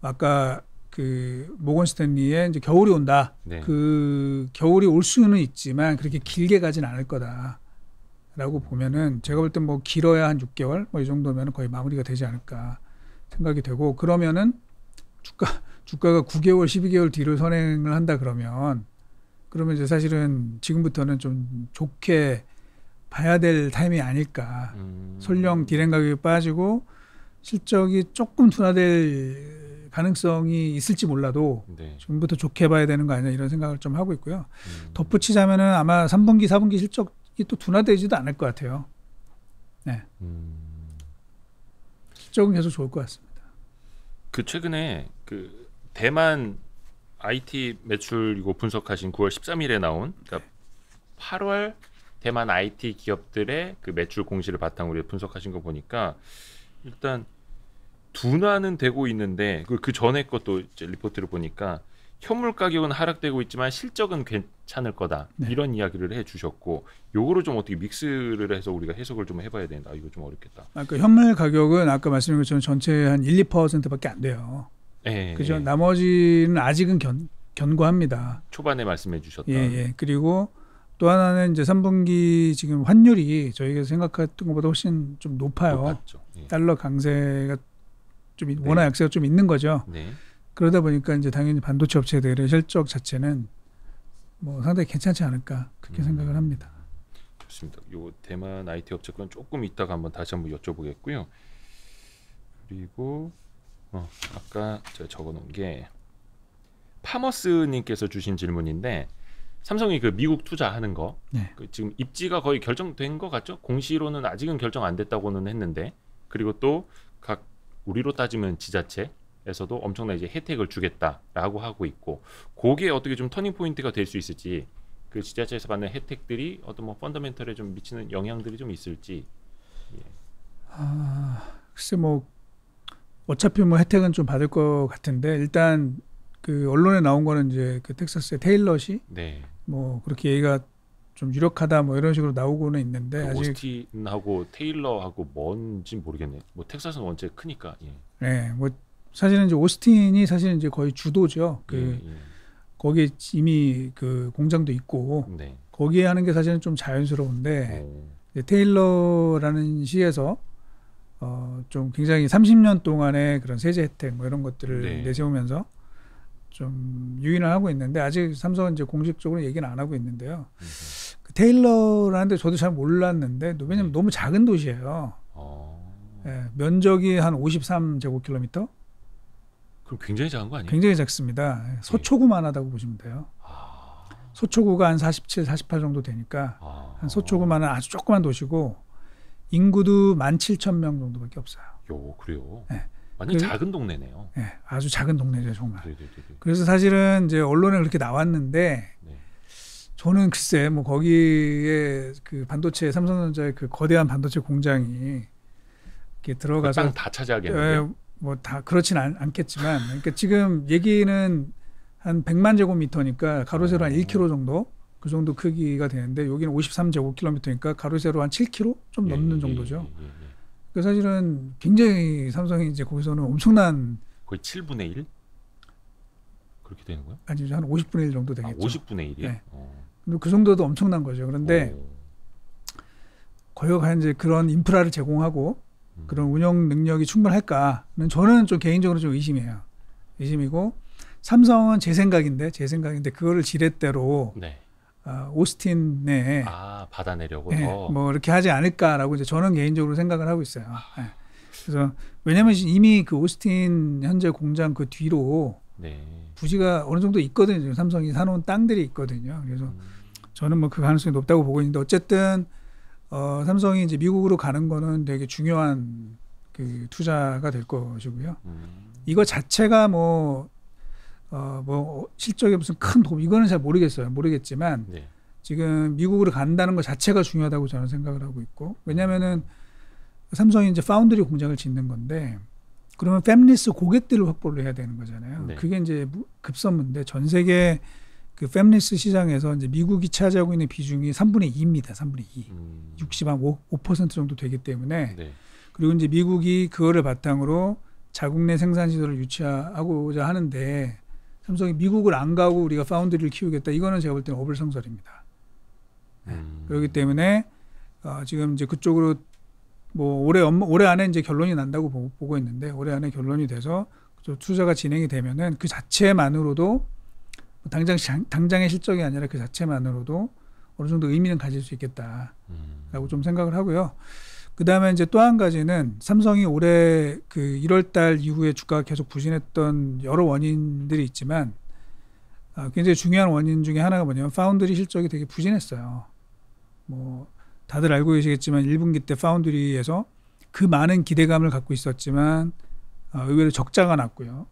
아까 그 모건 스탠리의 이제 겨울이 온다. 네. 그 겨울이 올 수는 있지만 그렇게 길게 가진 않을 거다. 라고 보면은 제가 볼땐뭐 길어야 한 6개월 뭐 이 정도면 거의 마무리가 되지 않을까 생각이 되고 그러면은 주가 주가가 9개월, 12개월 뒤로 선행을 한다 그러면 그러면 이제 사실은 지금부터는 좀 좋게 봐야 될 타임이 아닐까. 음. 설령 디램 가격이 빠지고 실적이 조금 둔화될 가능성이 있을지 몰라도 네. 지금부터 좋게 봐야 되는 거 아니냐 이런 생각을 좀 하고 있고요. 음. 덧붙이자면은 아마 3분기, 4분기 실적이 또 둔화되지도 않을 것 같아요. 네. 음. 실적은 계속 좋을 것 같습니다. 그 최근에 그 대만 IT 매출 이거 분석하신 9월 13일에 나온 그러니까 8월 대만 IT 기업들의 그 매출 공시를 바탕으로 분석하신 거 보니까 일단 둔화는 되고 있는데 그, 그 전에 것도 리포트를 보니까 현물 가격은 하락되고 있지만 실적은 괜찮을 거다 네. 이런 이야기를 해주셨고 요거를 좀 어떻게 믹스를 해서 우리가 해석을 좀 해봐야 된다 이거 좀 어렵겠다. 아까 그 현물 가격은 아까 말씀드린 것처럼 전체 한 1, 2%밖에 안 돼요. 예, 예, 그죠. 예. 나머지는 아직은 견, 견고합니다. 초반에 말씀해 주셨던. 예, 예. 그리고 또 하나는 이제 3분기 지금 환율이 저희가 생각했던 것보다 훨씬 좀 높아요. 높았죠. 예. 달러 강세가 좀 네. 원화 약세가 좀 있는 거죠. 네. 그러다 보니까 이제 당연히 반도체 업체들의 실적 자체는 뭐 상당히 괜찮지 않을까 그렇게 음. 생각을 합니다. 좋습니다. 요 대만 IT 업체 건 조금 이따가 한번 다시 한번 여쭤보겠고요. 그리고 어, 아까 제가 적어놓은 게 파머스님께서 주신 질문인데 삼성이 그 미국 투자하는 거 네. 그 지금 입지가 거의 결정된 것 같죠? 공시로는 아직은 결정 안 됐다고는 했는데 그리고 또 각 우리로 따지면 지자체에서도 엄청난 이제 혜택을 주겠다라고 하고 있고 그게 어떻게 좀 터닝 포인트가 될 수 있을지 그 지자체에서 받는 혜택들이 어떤 뭐 펀더멘털에 좀 미치는 영향들이 좀 있을지 예. 아 글쎄 뭐 어차피 뭐 혜택은 좀 받을 것 같은데 일단 그 언론에 나온 거는 이제 그 텍사스의 테일러시 네. 뭐 그렇게 얘기가 좀 유력하다 뭐 이런 식으로 나오고는 있는데 그 아직 오스틴하고 테일러하고 뭔지 모르겠네. 뭐 텍사스는 원체 크니까. 예. 네, 뭐 사실은 이제 오스틴이 사실은 이제 거의 주도죠. 그 예, 예. 거기 이미 그 공장도 있고 네. 거기에 하는 게 사실은 좀 자연스러운데 어. 테일러라는 시에서 어, 좀 굉장히 30년 동안의 그런 세제 혜택 뭐 이런 것들을 네. 내세우면서 좀 유인을 하고 있는데 아직 삼성은 이제 공식적으로 얘기는 안 하고 있는데요. 네. 그 테일러라는 데 저도 잘 몰랐는데 왜냐면 네. 너무 작은 도시예요. 어. 예, 면적이 한 53제곱킬로미터. 그럼 굉장히 작은 거 아니에요? 굉장히 작습니다. 서초구만 하다고 보시면 돼요. 아. 소초구가 한 47, 48 정도 되니까 아. 한 소초구만은 아주 조그만 도시고 인구도 1 7 0 0명 정도밖에 없어요. 요 그래요. 네. 완전 그, 작은 동네네요. 네, 아주 작은 동네죠 정말. 네네네. 네, 네, 네. 그래서 사실은 이제 언론에 그렇게 나왔는데 네. 저는 글쎄 뭐 거기에 그 반도체 삼성전자의 그 거대한 반도체 공장이 이렇게 들어가서 그 땅다 차지하겠는데. 예, 뭐다 그렇진 않, 않겠지만 그러니까 지금 얘기는 한 100만 제곱미터니까 가로 세로 한 1km 정도 그 정도 크기가 되는데 여기는 53제곱킬로미터니까 가로 세로 한 7km 좀 예, 넘는 예, 정도죠. 예, 그 사실은 굉장히 삼성이 이제 거기서는 엄청난 거의 7분의 1 그렇게 되는 거야? 아니죠 한 50분의 1 정도 되겠죠. 아, 50분의 1이요. 네. 어. 근데 그 정도도 엄청난 거죠. 그런데 어. 거기가 이제 그런 인프라를 제공하고 음. 그런 운영 능력이 충분할까는 저는 좀 개인적으로 좀 의심해요. 의심이고 삼성은 제 생각인데 제 생각인데 그거를 지렛대로 네. 어, 오스틴에 아, 받아내려고 예, 뭐 이렇게 하지 않을까라고 이제 저는 개인적으로 생각을 하고 있어요. 예. 그래서 왜냐하면 이미 그 오스틴 현재 공장 그 뒤로 네. 부지가 어느 정도 있거든요. 삼성이 사놓은 땅들이 있거든요. 그래서 음. 저는 뭐 그 가능성이 높다고 보고 있는데 어쨌든 어, 삼성이 이제 미국으로 가는 거는 되게 중요한 그 투자가 될 것이고요. 음. 이거 자체가 뭐 어, 뭐 실적에 무슨 큰 도움 이거는 잘 모르겠어요. 모르겠지만 네. 지금 미국으로 간다는 것 자체가 중요하다고 저는 생각을 하고 있고 왜냐면은 삼성이 이제 파운드리 공장을 짓는 건데 그러면 팸리스 고객들을 확보를 해야 되는 거잖아요. 네. 그게 이제 급선무인데 전 세계 그 팸리스 시장에서 이제 미국이 차지하고 있는 비중이 3분의 2입니다. 3분의 2. 음. 60한 5, 5% 정도 되기 때문에 네. 그리고 이제 미국이 그거를 바탕으로 자국 내 생산 시설을 유치하고자 하는데 삼성이 미국을 안 가고 우리가 파운드리를 키우겠다. 이거는 제가 볼 때는 오불성설입니다. 네. 음. 그렇기 때문에 어, 지금 이제 그쪽으로 뭐 올해 업무, 올해 안에 이제 결론이 난다고 보, 보고 있는데 올해 안에 결론이 돼서 그 투자가 진행이 되면은 그 자체만으로도 뭐 당장 당장의 실적이 아니라 그 자체만으로도 어느 정도 의미는 가질 수 있겠다라고 음. 좀 생각을 하고요. 그다음에 이제 또 한 가지는 삼성이 올해 그 1월 달 이후에 주가가 계속 부진했던 여러 원인들이 있지만 아, 굉장히 중요한 원인 중에 하나가 뭐냐면 파운드리 실적이 되게 부진했어요. 뭐 다들 알고 계시겠지만 1분기 때 파운드리에서 그 많은 기대감을 갖고 있었지만 아, 의외로 적자가 났고요.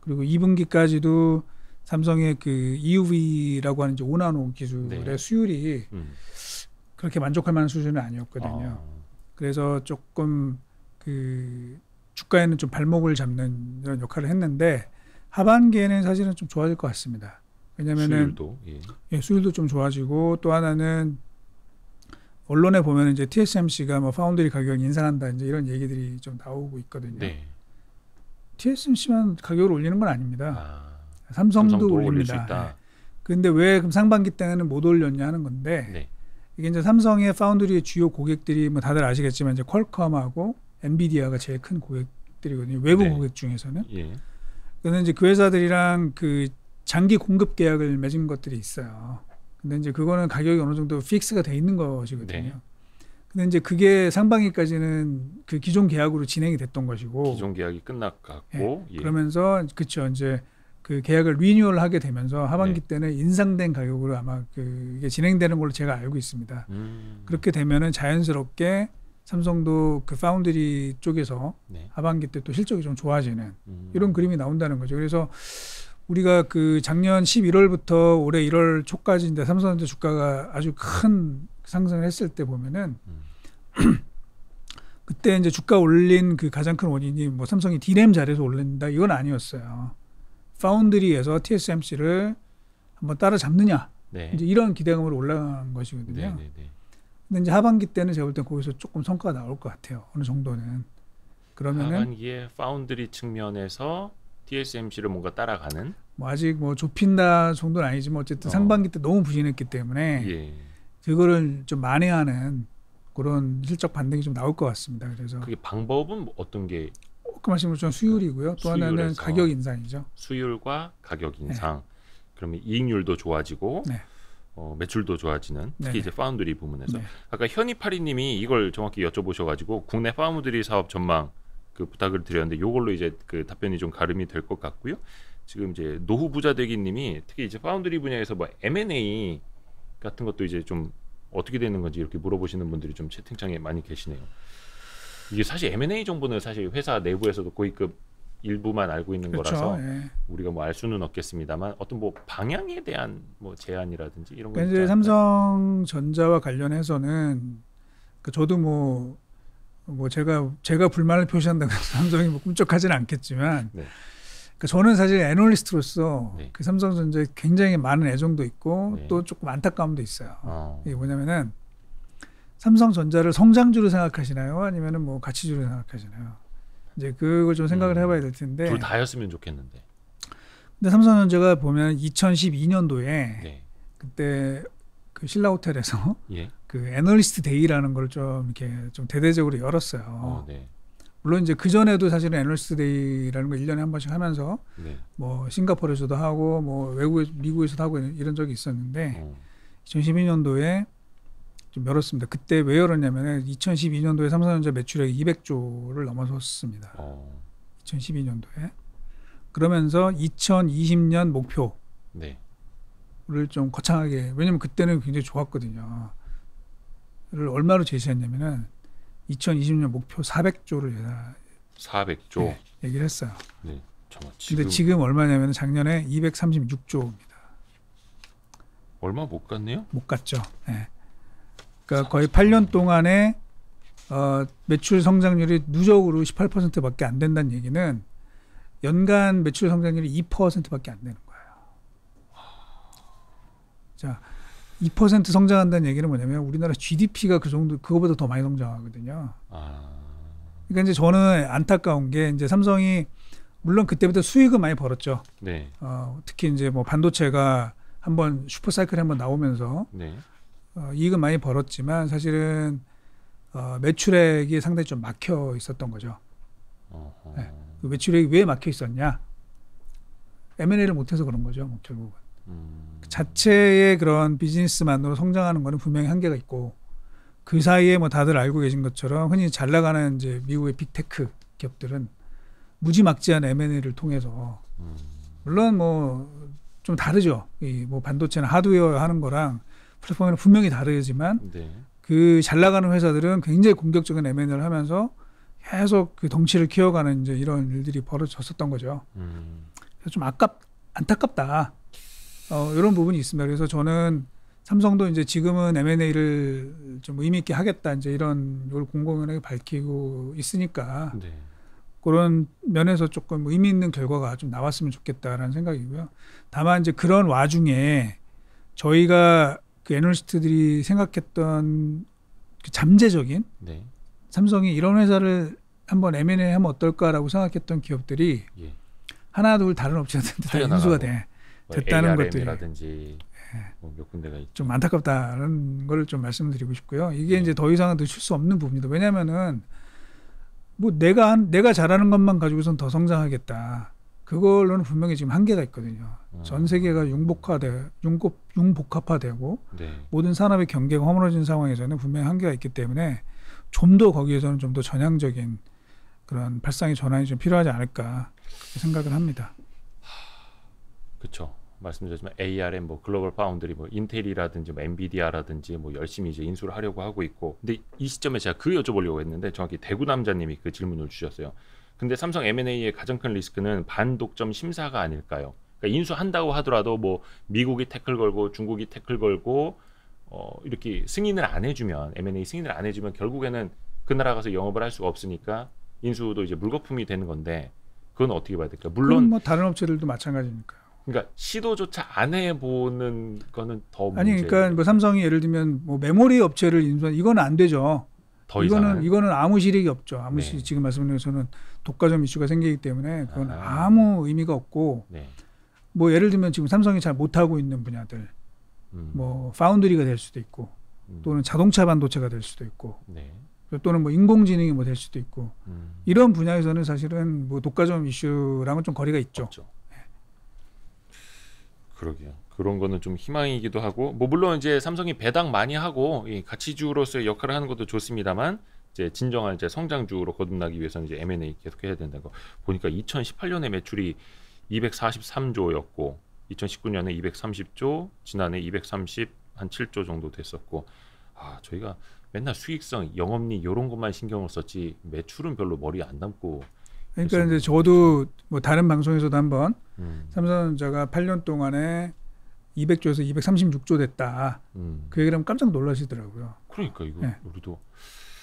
그리고 2분기까지도 삼성의 그 EUV라고 하는 이제 5나노 기술의 네. 수율이 음. 그렇게 만족할 만한 수준은 아니었거든요. 아. 그래서 조금 그 주가에는 좀 발목을 잡는 이런 역할을 했는데 하반기에는 사실은 좀 좋아질 것 같습니다. 왜냐면은 수율도 예. 예, 수율도 좀 좋아지고 또 하나는 언론에 보면 이제 TSMC가 뭐 파운드리 가격 인상한다 이제 이런 얘기들이 좀 나오고 있거든요. 네. TSMC만 가격을 올리는 건 아닙니다. 아, 삼성도, 삼성도 올립니다. 네. 근데 왜 그럼 상반기 때는 못 올렸냐 하는 건데 네. 이게 이제 삼성의 파운드리의 주요 고객들이 뭐 다들 아시겠지만 이제 퀄컴하고 엔비디아가 제일 큰 고객들이거든요. 외부 네. 고객 중에서는. 예. 그래서 이제 그 회사들이랑 그 장기 공급 계약을 맺은 것들이 있어요. 근데 이제 그거는 가격이 어느 정도 픽스가 돼 있는 것이거든요. 네. 근데 이제 그게 상반기까지는 그 기존 계약으로 진행이 됐던 것이고 기존 계약이 끝났고 예. 예. 그러면서 그쵸 이제 그 계약을 리뉴얼 하게 되면서 하반기 네. 때는 인상된 가격으로 아마 그게 진행되는 걸로 제가 알고 있습니다. 음. 그렇게 되면은 자연스럽게 삼성도 그 파운드리 쪽에서 네. 하반기 때 또 실적이 좀 좋아지는 음. 이런 그림이 나온다는 거죠. 그래서 우리가 그 작년 11월부터 올해 1월 초까지인데 삼성전자 주가가 아주 큰 상승을 했을 때 보면은 음. 그때 이제 주가 올린 그 가장 큰 원인이 뭐 삼성이 디램 자리에서 올린다 이건 아니었어요. 파운드리에서 TSMC를 한번 따라잡느냐 네. 이제 이런 기대감으로 올라간 것이거든요. 네, 네, 네. 근데 이제 하반기 때는 제가 볼때 거기서 조금 성과가 나올 것 같아요. 어느 정도는 그러면은 하반기에 파운드리 측면에서 TSMC를 뭔가 따라가는 뭐 아직 뭐 좁힌다 정도는 아니지만 어쨌든 어. 상반기 때 너무 부진했기 때문에 예. 그거를 좀 만회하는 그런 실적 반등이 좀 나올 것 같습니다. 그래서 그게 방법은 뭐 어떤 게 아까 그 말씀드린 수율이고요. 또 하나는 가격 인상이죠. 수율과 가격 네. 인상. 네. 그러면 이익률도 좋아지고 네. 어, 매출도 좋아지는 특히 네 이제 파운드리 부문에서 네. 아까 현이파리님이 이걸 정확히 여쭤보셔가지고 국내 파운드리 사업 전망 그 부탁을 드렸는데 요걸로 이제 그 답변이 좀 가름이 될 것 같고요. 지금 이제 노후 부자 대기님이 특히 이제 파운드리 분야에서 뭐 M&A 같은 것도 이제 좀 어떻게 되는 건지 이렇게 물어보시는 분들이 좀 채팅창에 많이 계시네요. 이게 사실 M&A 정보는 사실 회사 내부에서도 거의 그 일부만 알고 있는 그렇죠, 거라서 예. 우리가 뭐 알 수는 없겠습니다만 어떤 뭐 방향에 대한 뭐 제안이라든지 이런 거 이제 삼성전자와 관련해서는 그 저도 뭐뭐 뭐 제가 제가 불만을 표시한다고 삼성이 뭐 꿈쩍하진 않겠지만 네. 그 저는 사실 애널리스트로서 네. 그 삼성전자에 굉장히 많은 애정도 있고 네. 또 조금 안타까움도 있어요. 어. 이게 뭐냐면은 삼성전자를 성장주로 생각하시나요? 아니면은 뭐 가치주로 생각하시나요? 이제 그걸 좀 생각을 음, 해봐야 될 텐데. 둘 다였으면 좋겠는데. 근데 삼성전자가 보면 2012년도에 네. 그때 그 신라 호텔에서 예. 그 애널리스트 데이라는 걸 좀 이렇게 좀 대대적으로 열었어요. 어, 네. 물론 이제 그 전에도 사실은 애널리스트 데이라는 걸 1년에 한 번씩 하면서 네. 뭐 싱가포르에서도 하고 뭐 외국에 미국에서도 하고 이런 적이 있었는데 어. 2012년도에 좀 열었습니다. 그때 왜 열었냐면 2012년도에 삼성전자 매출액이 200조를 넘어섰습니다. 어. 2012년도에 그러면서 2020년 목표를 네. 좀 거창하게 왜냐면 그때는 굉장히 좋았거든요. 를 얼마로 제시했냐면 2020년 목표 400조를 400조 네, 얘기를 했어요. 네. 잠깐 지금 근데 지금 얼마냐면 작년에 236조입니다. 얼마 못 갔네요? 못 갔죠. 네. 그러니까 거의 8년 동안에 어, 매출 성장률이 누적으로 18%밖에 안 된다는 얘기는 연간 매출 성장률이 2%밖에 안 되는 거예요. 자, 2% 성장한다는 얘기는 뭐냐면 우리나라 GDP가 그 정도 그거보다 더 많이 성장하거든요. 아. 그러니까 이제 저는 안타까운 게 이제 삼성이 물론 그때부터 수익을 많이 벌었죠. 네. 어, 특히 이제 뭐 반도체가 한번 슈퍼 사이클 한번 나오면서 네. 어, 이익은 많이 벌었지만 사실은 어, 매출액이 상당히 좀 막혀 있었던 거죠. 네. 그 매출액이 왜 막혀 있었냐? M&A를 못해서 그런 거죠. 뭐 결국은 음. 그 자체의 그런 비즈니스만으로 성장하는 거는 분명히 한계가 있고 그 사이에 뭐 다들 알고 계신 것처럼 흔히 잘 나가는 이제 미국의 빅테크 기업들은 무지막지한 M&A를 통해서 음. 물론 뭐 좀 다르죠. 이 뭐 반도체나 하드웨어 하는 거랑 플랫폼에는 분명히 다르지만 네. 그잘 나가는 회사들은 굉장히 공격적인 M&A를 하면서 계속 그 덩치를 키워가는 이제 이런 일들이 벌어졌었던 거죠. 그래서 좀 아깝 안타깝다. 어, 이런 부분이 있습니다. 그래서 저는 삼성도 이제 지금은 M&A를 좀 의미 있게 하겠다 이제 이런 걸 공공연하게 밝히고 있으니까 네. 그런 면에서 조금 의미 있는 결과가 좀 나왔으면 좋겠다라는 생각이고요. 다만 이제 그런 와중에 저희가 그 애널리스트들이 생각했던 그 잠재적인 네. 삼성이 이런 회사를 한번 M&A 하면 어떨까라고 생각했던 기업들이 예. 하나 둘 다른 업체한테 다 인수가 돼 뭐 됐다는 a r 이라든지 것들이 예. 뭐몇 군데가 있죠. 좀 안타깝다는 걸좀 말씀드리고 싶고요. 이게 네. 이제 더 이상은 늦출 수 없는 부분이다. 왜냐면은 뭐 내가 한, 내가 잘하는 것만 가지고선 더 성장하겠다. 그걸로는 분명히 지금 한계가 있거든요. 전 세계가 융복화돼 융복 융복합화되고 네. 모든 산업의 경계가 허물어진 상황에서는 분명히 한계가 있기 때문에 좀 더 거기에서는 좀 더 전향적인 그런 발상의 전환이 좀 필요하지 않을까 생각을 합니다. 그렇죠. 말씀드렸지만 ARM 뭐 글로벌 파운드리 뭐 인텔이라든지 뭐 엔비디아라든지 뭐 열심히 이제 인수를 하려고 하고 있고 근데 이 시점에 제가 그 여쭤보려고 했는데 정확히 대구 남자님이 그 질문을 주셨어요. 근데 삼성 M&A의 가장 큰 리스크는 반독점 심사가 아닐까요? 그러니까 인수한다고 하더라도 뭐 미국이 태클 걸고 중국이 태클 걸고 어, 이렇게 승인을 안 해주면 M&A 승인을 안 해주면 결국에는 그 나라 가서 영업을 할 수가 없으니까 인수도 이제 물거품이 되는 건데 그건 어떻게 봐야 될까? 물론 뭐 다른 업체들도 마찬가지니까. 그러니까 시도조차 안 해보는 거는 더 아니 그러니까 뭐 삼성이 예를 들면 뭐 메모리 업체를 인수한 이건 안 되죠. 더 이거는 이상은. 이거는 아무 실익이 없죠. 아무 네. 시, 지금 말씀드린 것처럼 독과점 이슈가 생기기 때문에 그건 아. 무 의미가 없고 네. 뭐 예를 들면 지금 삼성이 잘 못하고 있는 분야들 음. 뭐 파운드리가 될 수도 있고 음. 또는 자동차 반도체가 될 수도 있고 네. 또는 뭐 인공지능이 뭐 될 수도 있고 음. 이런 분야에서는 사실은 뭐 독과점 이슈랑은 좀 거리가 있죠. 없 네. 그러게요. 그런 거는 좀 희망이기도 하고 뭐 물론 이제 삼성이 배당 많이 하고 이 가치주로서의 역할을 하는 것도 좋습니다만 이제 진정한 이제 성장주로 거듭나기 위해서는 이제 M&A 계속해야 된다고 보니까 2018년에 매출이 243조였고 2019년에 230조, 지난해 230한 7조 정도 됐었고 아, 저희가 맨날 수익성, 영업리 이런 것만 신경을 썼지 매출은 별로 머리 안남고 그러니까 이제 저도 뭐 다른 방송에서도 한번 음. 삼성전자가 8년 동안에 200조에서 236조 됐다. 음. 그 얘기를 하면 깜짝 놀라시더라고요. 그러니까 이거 네. 우리도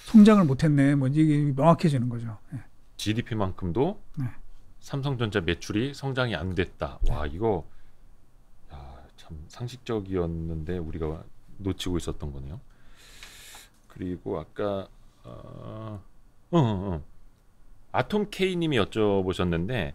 성장을 못했네. 뭐이 명확해지는 거죠. 네. GDP만큼도 네. 삼성전자 매출이 성장이 안 됐다. 네. 와 이거 야, 참 상식적이었는데 우리가 놓치고 있었던 거네요. 그리고 아까 어, 어, 어. 어. 아톰 K님이 여쭤보셨는데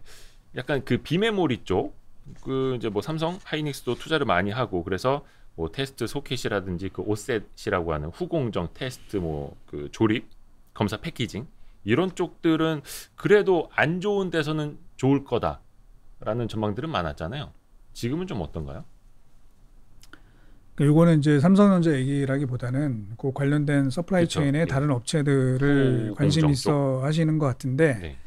약간 그 비메모리 쪽그 이제 뭐 삼성 하이닉스도 투자를 많이 하고 그래서 뭐 테스트 소켓이라든지 그 오셋이라고 하는 후공정 테스트 뭐 그 조립 검사 패키징 이런 쪽들은 그래도 안 좋은 데서는 좋을 거다라는 전망들은 많았잖아요. 지금은 좀 어떤가요? 그러니까 요거는 이제 삼성전자 얘기라기보다는 그 관련된 서플라이 그쵸? 체인의 예. 다른 업체들을 관심 있어 하시는 것 같은데 네.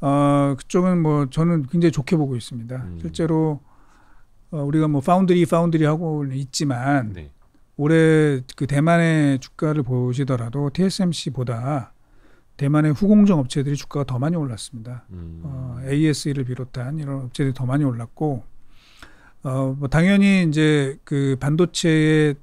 어, 그쪽은 뭐 저는 굉장히 좋게 보고 있습니다. 음. 실제로 어, 우리가 뭐 파운드리 파운드리 하고 있지만 네. 올해 그 대만의 주가를 보시더라도 TSMC보다 대만의 후공정 업체들이 주가가 더 많이 올랐습니다. 음. 어, ASE를 비롯한 이런 업체들이 더 많이 올랐고 어, 뭐 당연히 이제 그 반도체의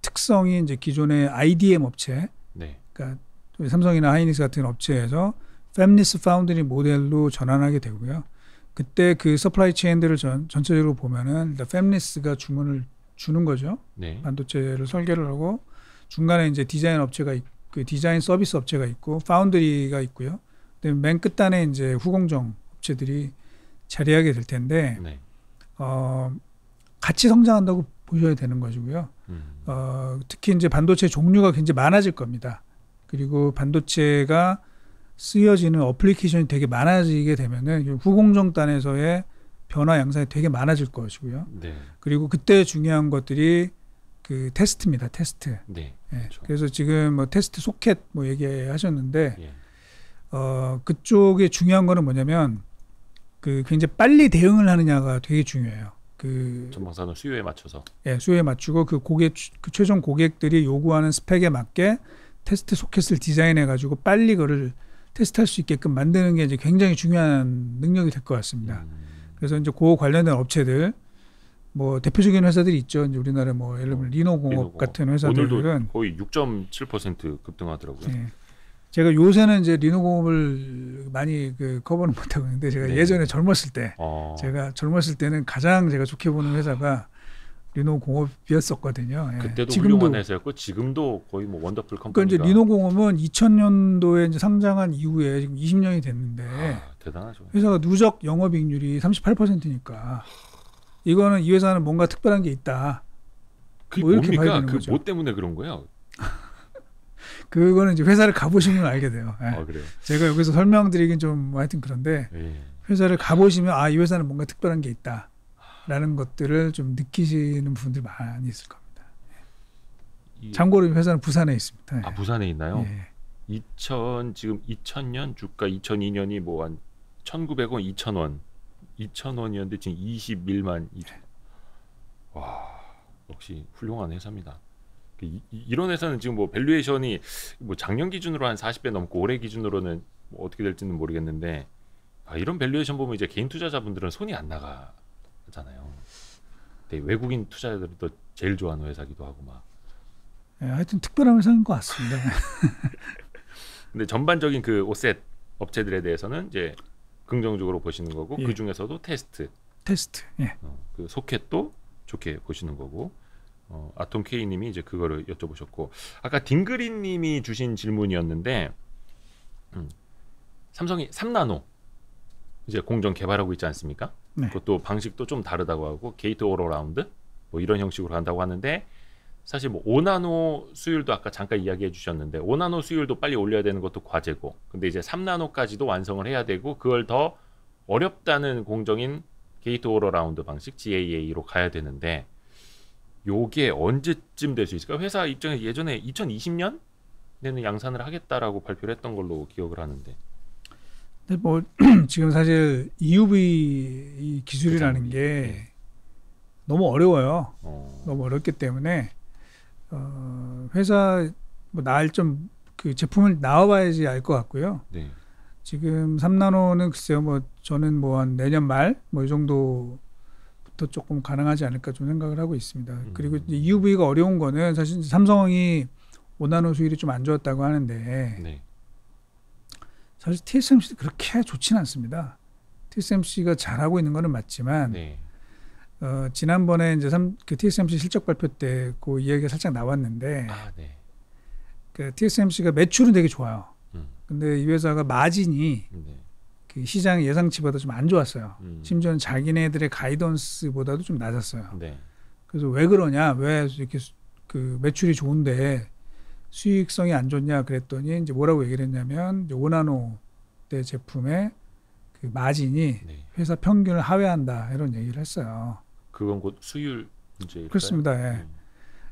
특성이 이제 기존의 IDM 업체, 네. 그러니까 삼성이나 하이닉스 같은 업체에서 팹리스 파운드리 모델로 전환하게 되고요. 그때 그 서플라이 체인들을 전, 전체적으로 보면은 팹리스가 주문을 주는 거죠. 네. 반도체를 설계를 하고 중간에 이제 디자인 업체가 있고 그 디자인 서비스 업체가 있고 파운드리가 있고요. 근데 맨 끝단에 이제 후공정 업체들이 자리하게 될 텐데 네. 어, 같이 성장한다고 보셔야 되는 것이고요. 음. 어, 특히 이제 반도체 종류가 굉장히 많아질 겁니다. 그리고 반도체가 쓰여지는 어플리케이션이 되게 많아지게 되면은 후공정 단에서의 변화 양상이 되게 많아질 것이고요. 네. 그리고 그때 중요한 것들이 그 테스트입니다. 테스트. 네. 예, 그렇죠. 그래서 지금 뭐 테스트 소켓 뭐 얘기하셨는데 예. 어, 그쪽에 중요한 거는 뭐냐면 그 굉장히 빨리 대응을 하느냐가 되게 중요해요. 그 전방산업 수요에 맞춰서 예 수요에 맞추고 그 고객 그 최종 고객들이 요구하는 스펙에 맞게 테스트 소켓을 디자인해 가지고 빨리 그를 테스트할 수 있게끔 만드는 게 이제 굉장히 중요한 능력이 될 것 같습니다. 음. 그래서 이제 그 관련된 업체들 뭐 대표적인 회사들이 있죠. 이제 우리나라 뭐 예를 들면 리노공업 리노공 같은 회사들은 거의 6.7% 급등하더라고요. 네. 제가 요새는 이제 리노공업을 많이 그 커버는 못하고 있는데 제가 네. 예전에 젊었을 때 아. 제가 젊었을 때는 가장 제가 좋게 보는 회사가 리노공업이었었거든요. 예. 그때도 지금도, 훌륭한 회사였고 지금도 거의 뭐 원더풀 컴퍼니. 그러니까 이제 리노공업은 2000년도에 이제 상장한 이후에 지금 20년이 됐는데 아, 대단하죠. 회사가 누적 영업이익률이 38%니까. 이거는 이 회사는 뭔가 특별한 게 있다. 그게 뭐 이렇게 뭡니까? 그뭐 때문에 그런 거예요? 그거는 이제 회사를 가보시면 알게 돼요. 네. 아, 그래요? 제가 여기서 설명드리긴 좀 뭐 하여튼 그런데 예. 회사를 가보시면 아이 회사는 뭔가 특별한 게 있다라는 것들을 좀 느끼시는 분들 많이 있을 겁니다. 예. 이... 참고로 회사는 부산에 있습니다. 아 부산에 있나요? 2000 지금 2000년 주가 2002년이 뭐 한 1,900원, 2,000원 2천 원이었는데 지금 21만 1. 와 역시 훌륭한 회사입니다. 그 이, 이런 회사는 지금 뭐 밸류에이션이 뭐 작년 기준으로 한 40배 넘고 올해 기준으로는 뭐 어떻게 될지는 모르겠는데 아, 이런 밸류에이션 보면 이제 개인 투자자분들은 손이 안 나가잖아요. 네, 외국인 투자자들이 제일 좋아하는 회사기도 하고 막. 네, 하여튼 특별한 회사인 것 같습니다. 근데 전반적인 그 오셋 업체들에 대해서는 이제 긍정적으로 보시는 거고 예. 그 중에서도 테스트 테스트 예. 어, 그 소켓도 좋게 보시는 거고 어, 아톰 케이님이 이제 그거를 여쭤보셨고 아까 딩그린님이 주신 질문이었는데 음, 삼성이 3나노 이제 공정 개발하고 있지 않습니까? 네. 그것도 방식도 좀 다르다고 하고 게이트 오로라운드 뭐 이런 형식으로 한다고 하는데 사실 뭐 5나노 수율도 아까 잠깐 이야기해 주셨는데 5나노 수율도 빨리 올려야 되는 것도 과제고 근데 이제 3나노까지도 완성을 해야 되고 그걸 더 어렵다는 공정인 게이트 오러라운드 방식 GAA로 가야 되는데 요게 언제쯤 될 수 있을까? 요 회사 입장에서 예전에 2020년 내는 양산을 하겠다라고 발표를 했던 걸로 기억을 하는데. 근데 뭐 지금 사실 EUV 기술이라는 그 게 너무 어려워요. 어. 너무 어렵기 때문에 어, 회사 뭐날을좀 그 제품을 나와봐야지 알 것 같고요. 네. 지금 3나노는 글쎄요, 뭐 저는 뭐 한 내년 말 뭐 이 정도부터 조금 가능하지 않을까 좀 생각을 하고 있습니다. 음. 그리고 이제 EUV가 어려운 거는 사실 삼성이 5나노 수율이 좀 안 좋았다고 하는데 네. 사실 TSMC도 그렇게 좋지는 않습니다. TSMC가 잘하고 있는 거는 맞지만 네. 어, 지난번에 이제 삼, 그 TSMC 실적 발표 때 그 이야기가 살짝 나왔는데 아, 네. 그 TSMC가 매출은 되게 좋아요. 음. 근데 이 회사가 마진이 네. 그 시장 예상치보다 좀 안 좋았어요. 음. 심지어는 자기네들의 가이던스보다도 좀 낮았어요. 네. 그래서 왜 그러냐? 왜 이렇게 그 매출이 좋은데 수익성이 안 좋냐 그랬더니 이제 뭐라고 얘기를 했냐면 이 5나노 때제품에그 마진이 네. 회사 평균을 하회한다 이런 얘기를 했어요. 그건 곧 수율 문제 그렇습니다. 예. 음.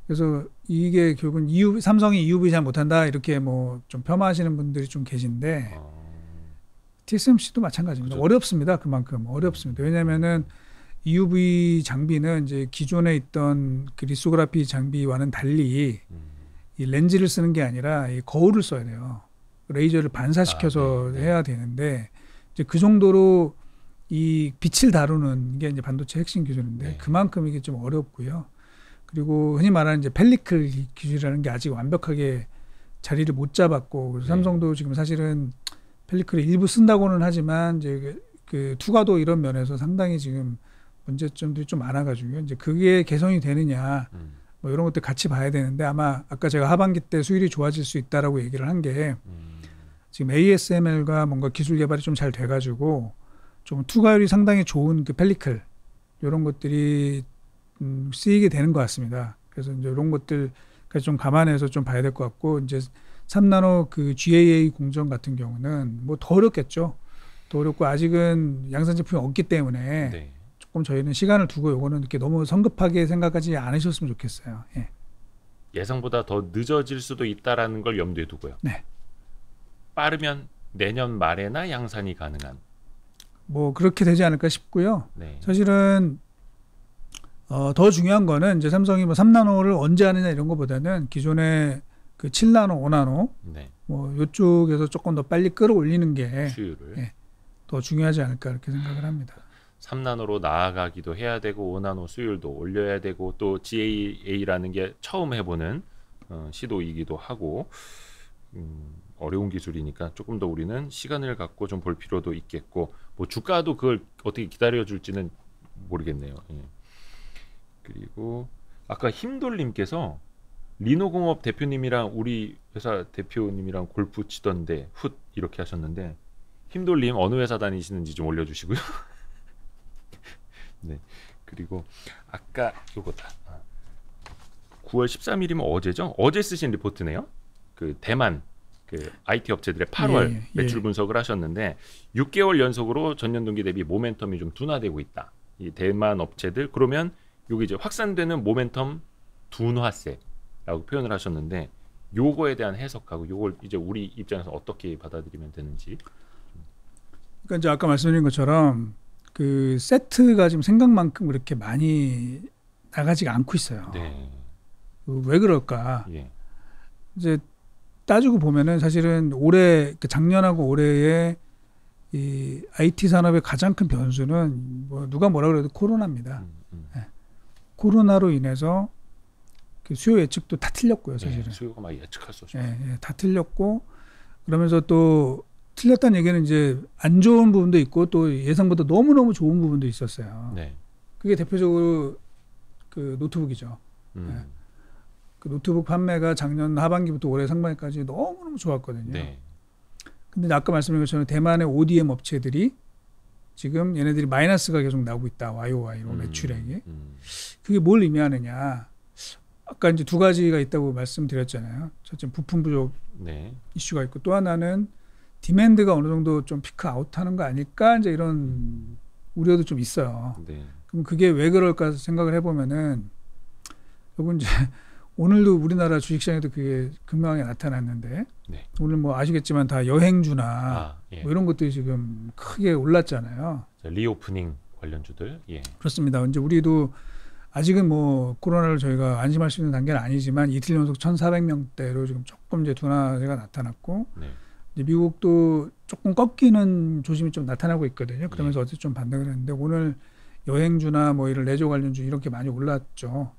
그래서 이게 결국은 e u 삼성이 EUV 잘 못한다 이렇게 뭐 좀 폄하하시는 분들이 좀 계신데 아. TSMC도 마찬가지입니다. 그죠 어렵습니다. 그만큼 어렵습니다. 왜냐하면은 EUV 장비는 이제 기존에 있던 그 리소그라피 장비와는 달리 음. 이 렌즈를 쓰는 게 아니라 이 거울을 써야 돼요. 레이저를 반사시켜서 아, 네, 네. 해야 되는데 이제 그 정도로 이 빛을 다루는 게 이제 반도체 핵심 기술인데 네. 그만큼 이게 좀 어렵고요. 그리고 흔히 말하는 이제 펠리클 기술이라는 게 아직 완벽하게 자리를 못 잡았고 그래서 네. 삼성도 지금 사실은 펠리클을 일부 쓴다고는 하지만 이제 그, 그 투과도 이런 면에서 상당히 지금 문제점들이 좀 많아가지고 요 이제 그게 개선이 되느냐 음. 뭐 이런 것들 같이 봐야 되는데 아마 아까 제가 하반기 때 수율이 좋아질 수 있다라고 얘기를 한게 음. 지금 ASML과 뭔가 기술 개발이 좀 잘 돼가지고 좀 투과율이 상당히 좋은 그 펠리클 이런 것들이 음, 쓰이게 되는 것 같습니다. 그래서 이제 이런 것들까지 좀 감안해서 좀 봐야 될 것 같고 이제 3나노 그 GAA 공정 같은 경우는 뭐 더 어렵겠죠. 더 어렵고 아직은 양산 제품이 없기 때문에 네. 조금 저희는 시간을 두고 이거는 이렇게 너무 성급하게 생각하지 않으셨으면 좋겠어요. 예. 예상보다 더 늦어질 수도 있다라는 걸 염두에 두고요. 네. 빠르면 내년 말에나 양산이 가능한 뭐 그렇게 되지 않을까 싶고요. 네. 사실은 어, 더 중요한 거는 이제 삼성이 뭐 3나노를 언제 하느냐 이런 것보다는 기존에 그 7나노, 5나노 네. 뭐 요쪽에서 조금 더 빨리 끌어올리는 게 예, 더 중요하지 않을까 이렇게 생각을 합니다. 3나노로 나아가기도 해야 되고 5나노 수율도 올려야 되고 또 GAA라는 게 처음 해보는 어, 시도이기도 하고 음, 어려운 기술이니까 조금 더 우리는 시간을 갖고 좀 볼 필요도 있겠고 뭐 주가도 그걸 어떻게 기다려 줄지는 모르겠네요. 예. 그리고 아까 힘돌님께서 리노공업 대표님이랑 우리 회사 대표님이랑 골프 치던데 훗 이렇게 하셨는데 힘돌님 어느 회사 다니시는지 좀 올려주시고요. 네 그리고 아까 요거다 9월 아. 13일이면 어제죠? 어제 쓰신 리포트네요. 그 대만 그 IT 업체들의 8월 예, 예, 매출 분석을 하셨는데 6개월 연속으로 전년 동기 대비 모멘텀이 좀 둔화되고 있다. 이 대만 업체들 그러면 여기 이제 확산되는 모멘텀 둔화세라고 표현을 하셨는데 요거에 대한 해석하고 요걸 이제 우리 입장에서 어떻게 받아들이면 되는지. 그러니까 이제 아까 말씀드린 것처럼 그 세트가 지금 생각만큼 그렇게 많이 나가지가 않고 있어요. 네. 왜 그럴까? 예. 이제 따지고 보면은 사실은 올해 그 작년하고 올해의 이 IT 산업의 가장 큰 변수는 뭐 누가 뭐라 그래도 코로나입니다. 음, 음. 네. 코로나로 인해서 그 수요 예측도 다 틀렸고요, 네, 사실은. 예, 수요가 막 예측할 수 없죠. 예, 예, 다 틀렸고 그러면서 또 틀렸다는 얘기는 이제 안 좋은 부분도 있고 또 예상보다 너무 너무 좋은 부분도 있었어요. 네. 그게 대표적으로 그 노트북이죠. 음. 예. 그 노트북 판매가 작년 하반기부터 올해 상반기까지 너무너무 좋았거든요. 네. 근데 아까 말씀드린 것처럼 대만의 ODM 업체들이 지금 얘네들이 마이너스가 계속 나오고 있다. YOY로 음, 매출액이. 음. 그게 뭘 의미하느냐. 아까 이제 두 가지가 있다고 말씀드렸잖아요. 첫째 부품 부족 네. 이슈가 있고 또 하나는 디맨드가 어느 정도 좀 피크 아웃하는 거 아닐까 이제 이런 음. 우려도 좀 있어요. 네. 그럼 그게 왜 그럴까 생각을 해보면은 요건 이제 오늘도 우리나라 주식시장에도 그게 금방에 나타났는데 네. 오늘 뭐 아시겠지만 다 여행주나 아, 예. 뭐 이런 것들이 지금 크게 올랐잖아요. 리오프닝 관련주들. 예. 그렇습니다. 이제 우리도 아직은 뭐 코로나를 저희가 안심할 수 있는 단계는 아니지만 이틀 연속 1,400명대로 지금 조금 이제 둔화세가 나타났고 네. 이제 미국도 조금 꺾이는 조짐이 좀 나타나고 있거든요. 그러면서 예. 어제 좀 반등을 했는데 오늘 여행주나 뭐 이런 레저 관련주 이렇게 많이 올랐죠.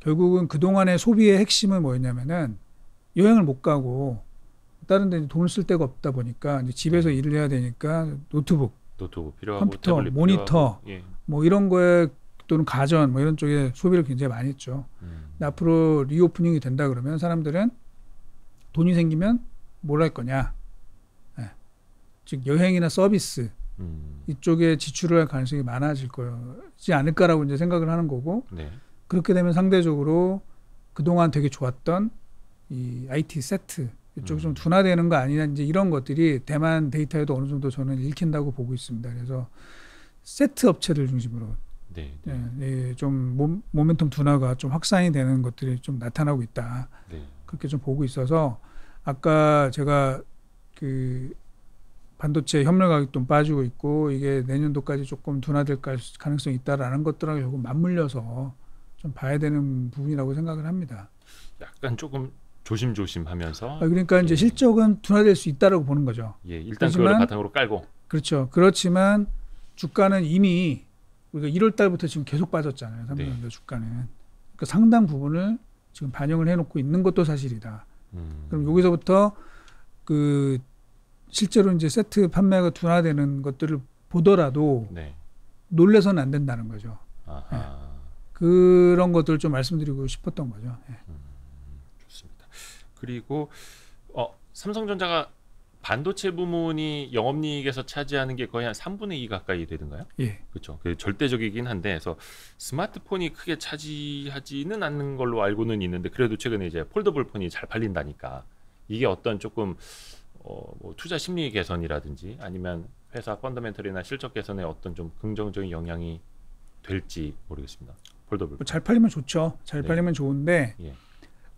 결국은 그동안의 소비의 핵심은 뭐였냐면은 여행을 못 가고 다른 데 돈을 쓸 데가 없다 보니까 이제 집에서 네. 일을 해야 되니까 노트북, 노트북 필요하고, 컴퓨터, 모니터 필요하고, 예. 뭐 이런 거에 또는 가전 뭐 이런 쪽에 소비를 굉장히 많이 했죠. 음. 앞으로 리오프닝이 된다 그러면 사람들은 돈이 생기면 뭘 할 거냐? 네. 즉 여행이나 서비스 음. 이쪽에 지출을 할 가능성이 많아질 거지 않을까라고 이제 생각을 하는 거고 네. 그렇게 되면 상대적으로 그동안 되게 좋았던 이 IT 세트 이쪽이 음. 좀 둔화되는 거 아니냐 이제 이런 것들이 대만 데이터에도 어느 정도 저는 읽힌다고 보고 있습니다. 그래서 세트 업체들 중심으로 네, 예, 네. 예, 예, 좀 몸, 모멘텀 둔화가 좀 확산이 되는 것들이 좀 나타나고 있다. 네. 그렇게 좀 보고 있어서 아까 제가 그 반도체 협력 가격 도 빠지고 있고 이게 내년도까지 조금 둔화될 가능성이 있다라는 것들하고 결국 맞물려서 좀 봐야 되는 부분이라고 생각을 합니다. 약간 조금 조심조심하면서 아, 그러니까 이제 예. 실적은 둔화될 수 있다라고 보는 거죠. 예, 일단 그걸 바탕으로 깔고 그렇죠. 그렇지만 주가는 이미 우리가 1월 달부터 지금 계속 빠졌잖아요. 삼성전자 네. 주가는 그 상당 부분을 지금 반영을 해놓고 있는 것도 사실이다. 음. 그럼 여기서부터 그 실제로 이제 세트 판매가 둔화되는 것들을 보더라도 네. 놀래서는 안 된다는 거죠. 아하. 네. 그런 것들 좀 말씀드리고 싶었던 거죠. 예. 음, 좋습니다. 그리고 어, 삼성전자가 반도체 부문이 영업이익에서 차지하는 게 거의 한 3분의 2 가까이 되던가요? 예. 그렇죠. 절대적이긴 한데, 그래서 스마트폰이 크게 차지하지는 않는 걸로 알고는 있는데, 그래도 최근에 이제 폴더블 폰이 잘 팔린다니까 이게 어떤 조금 어, 뭐 투자 심리 개선이라든지 아니면 회사 펀더멘털이나 실적 개선에 어떤 좀 긍정적인 영향이 될지 모르겠습니다. 폴더블. 뭐 잘 팔리면 좋죠. 잘 네. 팔리면 좋은데 예.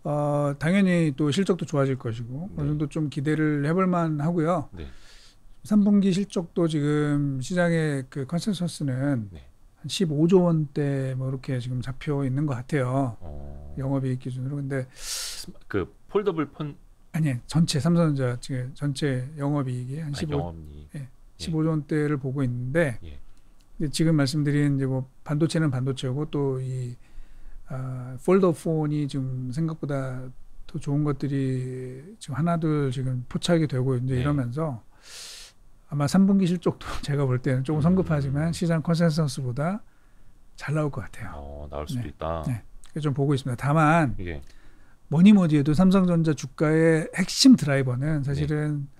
어, 당연히 또 실적도 좋아질 것이고 네. 어느 정도 좀 기대를 해볼만 하고요. 네. 3분기 실적도 지금 시장의 그 컨센서스는 네. 한 15조 원대 뭐 이렇게 지금 잡혀 있는 것 같아요. 어... 영업이익 기준으로 근데 그 폴더블 폰 아니 전체 삼성전자 지금 전체 영업이익이 한 15. 아, 영업이 예, 15조 예. 원대를 보고 있는데. 예. 그 지금 말씀드린 이제 뭐 반도체는 반도체고 또이 아, 폴더 폰이 지금 생각보다 더 좋은 것들이 지금 하나둘 지금 포착이 되고 이제 네. 이러면서 아마 3분기 실적도 제가 볼 때는 조금 음. 성급하지만 시장 컨센서스보다 잘 나올 것 같아요. 어, 나올 수도 네. 있다. 네. 좀 보고 있습니다. 다만 예. 뭐니 뭐니 해도 삼성전자 주가의 핵심 드라이버는 사실은 네.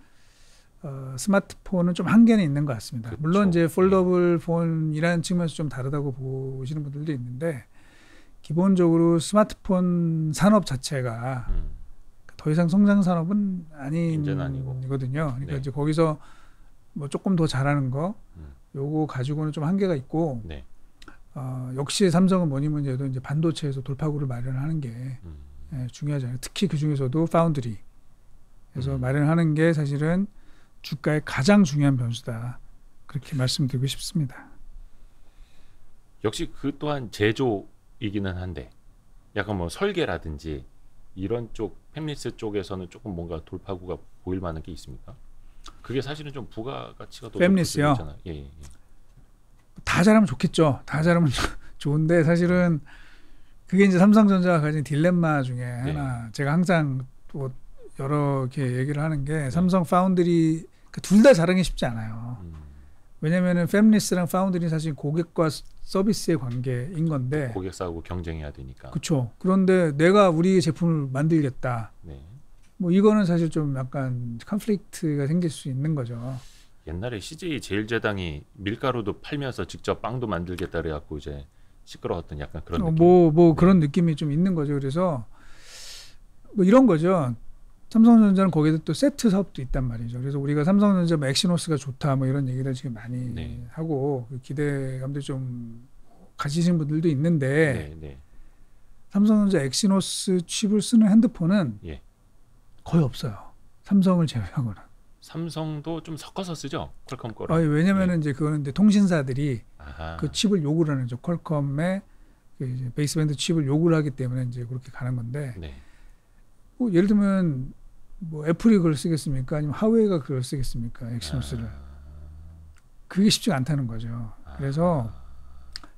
어, 스마트폰은 좀 한계는 있는 것 같습니다. 그쵸. 그렇죠. 물론 이제 폴더블 네. 폰이라는 측면에서 좀 다르다고 보시는 분들도 있는데 기본적으로 스마트폰 산업 자체가 음. 더 이상 성장 산업은 아니거든요. 그러니까 네. 이제 거기서 뭐 조금 더 잘하는 거 음. 요거 가지고는 좀 한계가 있고 네. 어, 역시 삼성은 뭐니 뭐니 해도 이제 반도체에서 돌파구를 마련하는 게 음. 예, 중요하잖아요. 특히 그 중에서도 파운드리 그래서 음. 마련하는 게 사실은 주가의 가장 중요한 변수다. 그렇게 말씀드리고 싶습니다. 역시 그 또한 제조이기는 한데 약간 뭐 설계라든지 이런 쪽 팹리스 쪽에서는 조금 뭔가 돌파구가 보일 만한 게 있습니까? 그게 사실은 좀 부가 가치가 더 팹리스요. 예, 예, 예. 다 잘하면 좋겠죠. 다 잘하면 좋은데 사실은 그게 이제 삼성전자가 가진 딜레마 중에 네. 하나. 네. 제가 항상 또 뭐 여러 개 얘기를 하는 게 네. 삼성 파운드리 그 둘다 자랑이 쉽지 않아요. 음. 왜냐면은 페미니스랑 파운드는 사실 고객과 서비스의 관계인 건데 고객 싸우고 경쟁해야 되니까. 그렇죠. 그런데 내가 우리 제품을 만들겠다. 네. 뭐 이거는 사실 좀 약간 컨플릭트가 생길 수 있는 거죠. 옛날에 CJ 제일제당이 밀가루도 팔면서 직접 빵도 만들겠다 그래갖고 이제 시끄러웠던 약간 그런 어, 느낌. 뭐뭐 뭐 그런 네. 느낌이 좀 있는 거죠. 그래서 뭐 이런 거죠. 삼성전자는 거기에 또 세트 사업도 있단 말이죠. 그래서 우리가 삼성전자 뭐 엑시노스가 좋다 뭐 이런 얘기를 지금 많이 네. 하고 그 기대감도 좀 가지신 분들도 있는데 네, 네. 삼성전자 엑시노스 칩을 쓰는 핸드폰은 예. 거의 없어요. 삼성을 제외하고는. 삼성도 좀 섞어서 쓰죠. 퀄컴 거를. 아, 왜냐면은 예. 이제 그거는 이제 통신사들이 아하. 그 칩을 요구를 하는 거죠. 퀄컴의 그 베이스밴드 칩을 요구를 하기 때문에 이제 그렇게 가는 건데. 네. 뭐 예를 들면 뭐 애플이 그걸 쓰겠습니까? 아니면 하웨이가 그걸 쓰겠습니까? 엑시노스를. 아. 그게 쉽지 않다는 거죠. 아. 그래서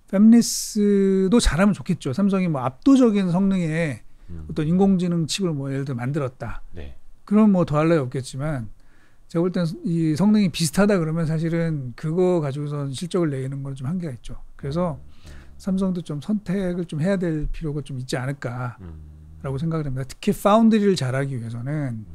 팹리스도 잘하면 좋겠죠. 삼성이 뭐 압도적인 성능의 음. 어떤 인공지능 칩을 뭐 예를 들어 만들었다. 네. 그럼 뭐 더할 나위 없겠지만 제가 볼땐이 성능이 비슷하다 그러면 사실은 그거 가지고선 실적을 내기는 건좀 한계가 있죠. 그래서 아. 삼성도 좀 선택을 좀 해야 될 필요가 좀 있지 않을까라고 음. 생각을 합니다. 특히 파운드리를 잘하기 위해서는 음.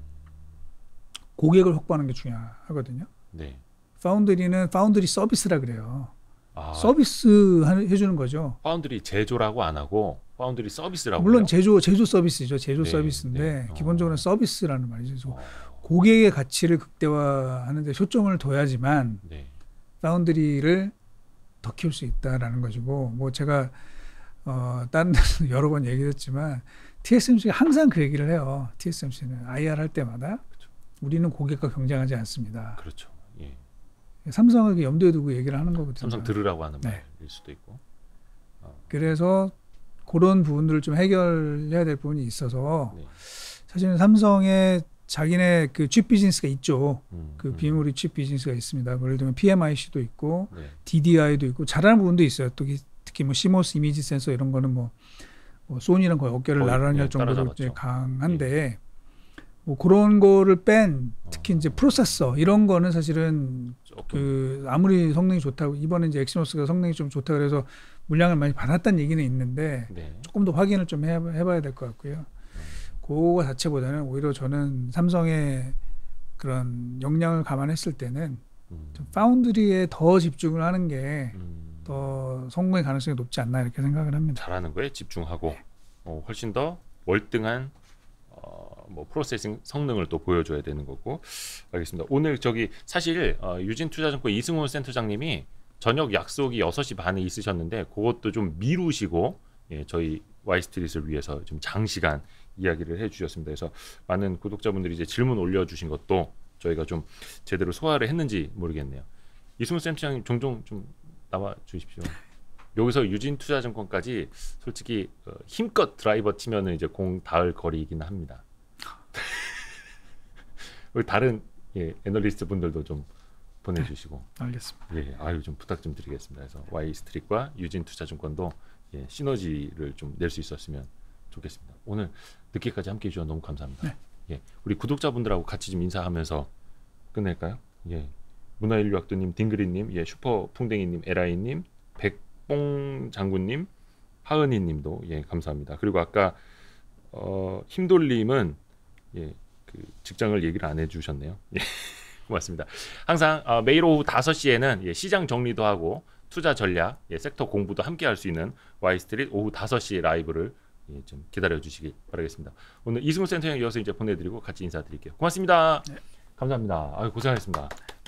고객을 확보하는 게 중요하거든요. 네. 파운드리는 파운드리 서비스라 그래요. 아, 서비스 해주는 거죠. 파운드리 제조라고 안 하고 파운드리 서비스라고. 물론 제조 제조 서비스죠. 제조 네, 서비스인데 네. 기본적으로 어. 서비스라는 말이죠. 어. 고객의 가치를 극대화하는데 초점을 둬야지만 네. 파운드리를 더 키울 수 있다라는 것이고 뭐 제가 어, 딴 데서 여러 번 얘기했지만 t s m c 항상 그 얘기를 해요. TSMC는 IR 할 때마다 우리는 고객과 경쟁하지 않습니다. 그렇죠. 예. 삼성에게 염두에 두고 얘기를 하는 거거든요. 삼성 들으라고 하는 네. 말일 수도 있고. 어. 그래서 그런 부분들을 좀 해결해야 될 부분이 있어서 네. 사실은 삼성의 자기네 그 칩 비즈니스가 있죠. 음, 그 비물이 칩 비즈니스가 있습니다. 예를 들면 PMIC도 있고 네. DDI도 있고 잘하는 부분도 있어요. 특 특히 뭐 시모스 이미지 센서 이런 거는 뭐, 뭐 소니랑 거의 어깨를 나란히 할 예, 정도로 이제 강한데 예. 뭐 그런 거를 뺀 특히 어. 이제 프로세서 이런 거는 사실은 그 아무리 성능이 좋다고 이번에 이제 엑시노스가 성능이 좀 좋다 그래서 물량을 많이 받았다는 얘기는 있는데 네. 조금 더 확인을 좀 해, 해봐야 될 것 같고요. 음. 그거 자체보다는 오히려 저는 삼성의 그런 역량을 감안했을 때는 음. 좀 파운드리에 더 집중을 하는 게더 음. 성공의 가능성이 높지 않나 이렇게 생각을 합니다. 잘하는 거에 집중하고 네. 어, 훨씬 더 월등한 뭐 프로세싱 성능을 또 보여줘야 되는 거고 알겠습니다. 오늘 저기 사실 어, 유진투자증권 이승훈 센터장님이 저녁 약속이 6시 반에 있으셨는데 그것도 좀 미루시고 예, 저희 와이스트릿을 위해서 좀 장시간 이야기를 해주셨습니다. 그래서 많은 구독자분들이 이제 질문 올려주신 것도 저희가 좀 제대로 소화를 했는지 모르겠네요. 이승훈 센터장님 종종 좀 나와 주십시오. 여기서 유진투자증권까지 솔직히 어, 힘껏 드라이버 치면은 이제 공 닿을 거리이긴 합니다. 우리 다른 예, 애널리스트 분들도 좀 보내주시고 네, 알겠습니다. 예, 예. 아유 좀 부탁 좀 드리겠습니다. 그래서 Y 스트릭과 유진 투자증권도 예, 시너지를 좀 낼 수 있었으면 좋겠습니다. 오늘 늦게까지 함께해 주셔서 너무 감사합니다. 네. 예, 우리 구독자분들하고 같이 좀 인사하면서 끝낼까요? 예, 문화인류학도님, 딩그리님, 예, 슈퍼풍뎅이님, 에라이님, 백봉 장군님, 하은이님도 예, 감사합니다. 그리고 아까 어, 힘돌림은 예, 그 직장을 얘기를 안 해주셨네요. 예, 고맙습니다. 항상 어, 매일 오후 5시에는 예, 시장 정리도 하고 투자 전략, 예, 섹터 공부도 함께 할 수 있는 와이스트릿 오후 5시 라이브를 예, 좀 기다려 주시기 바라겠습니다. 오늘 이승우 센터장 이어서 이제 보내드리고 같이 인사드릴게요. 고맙습니다. 네. 감사합니다. 아유, 고생하셨습니다.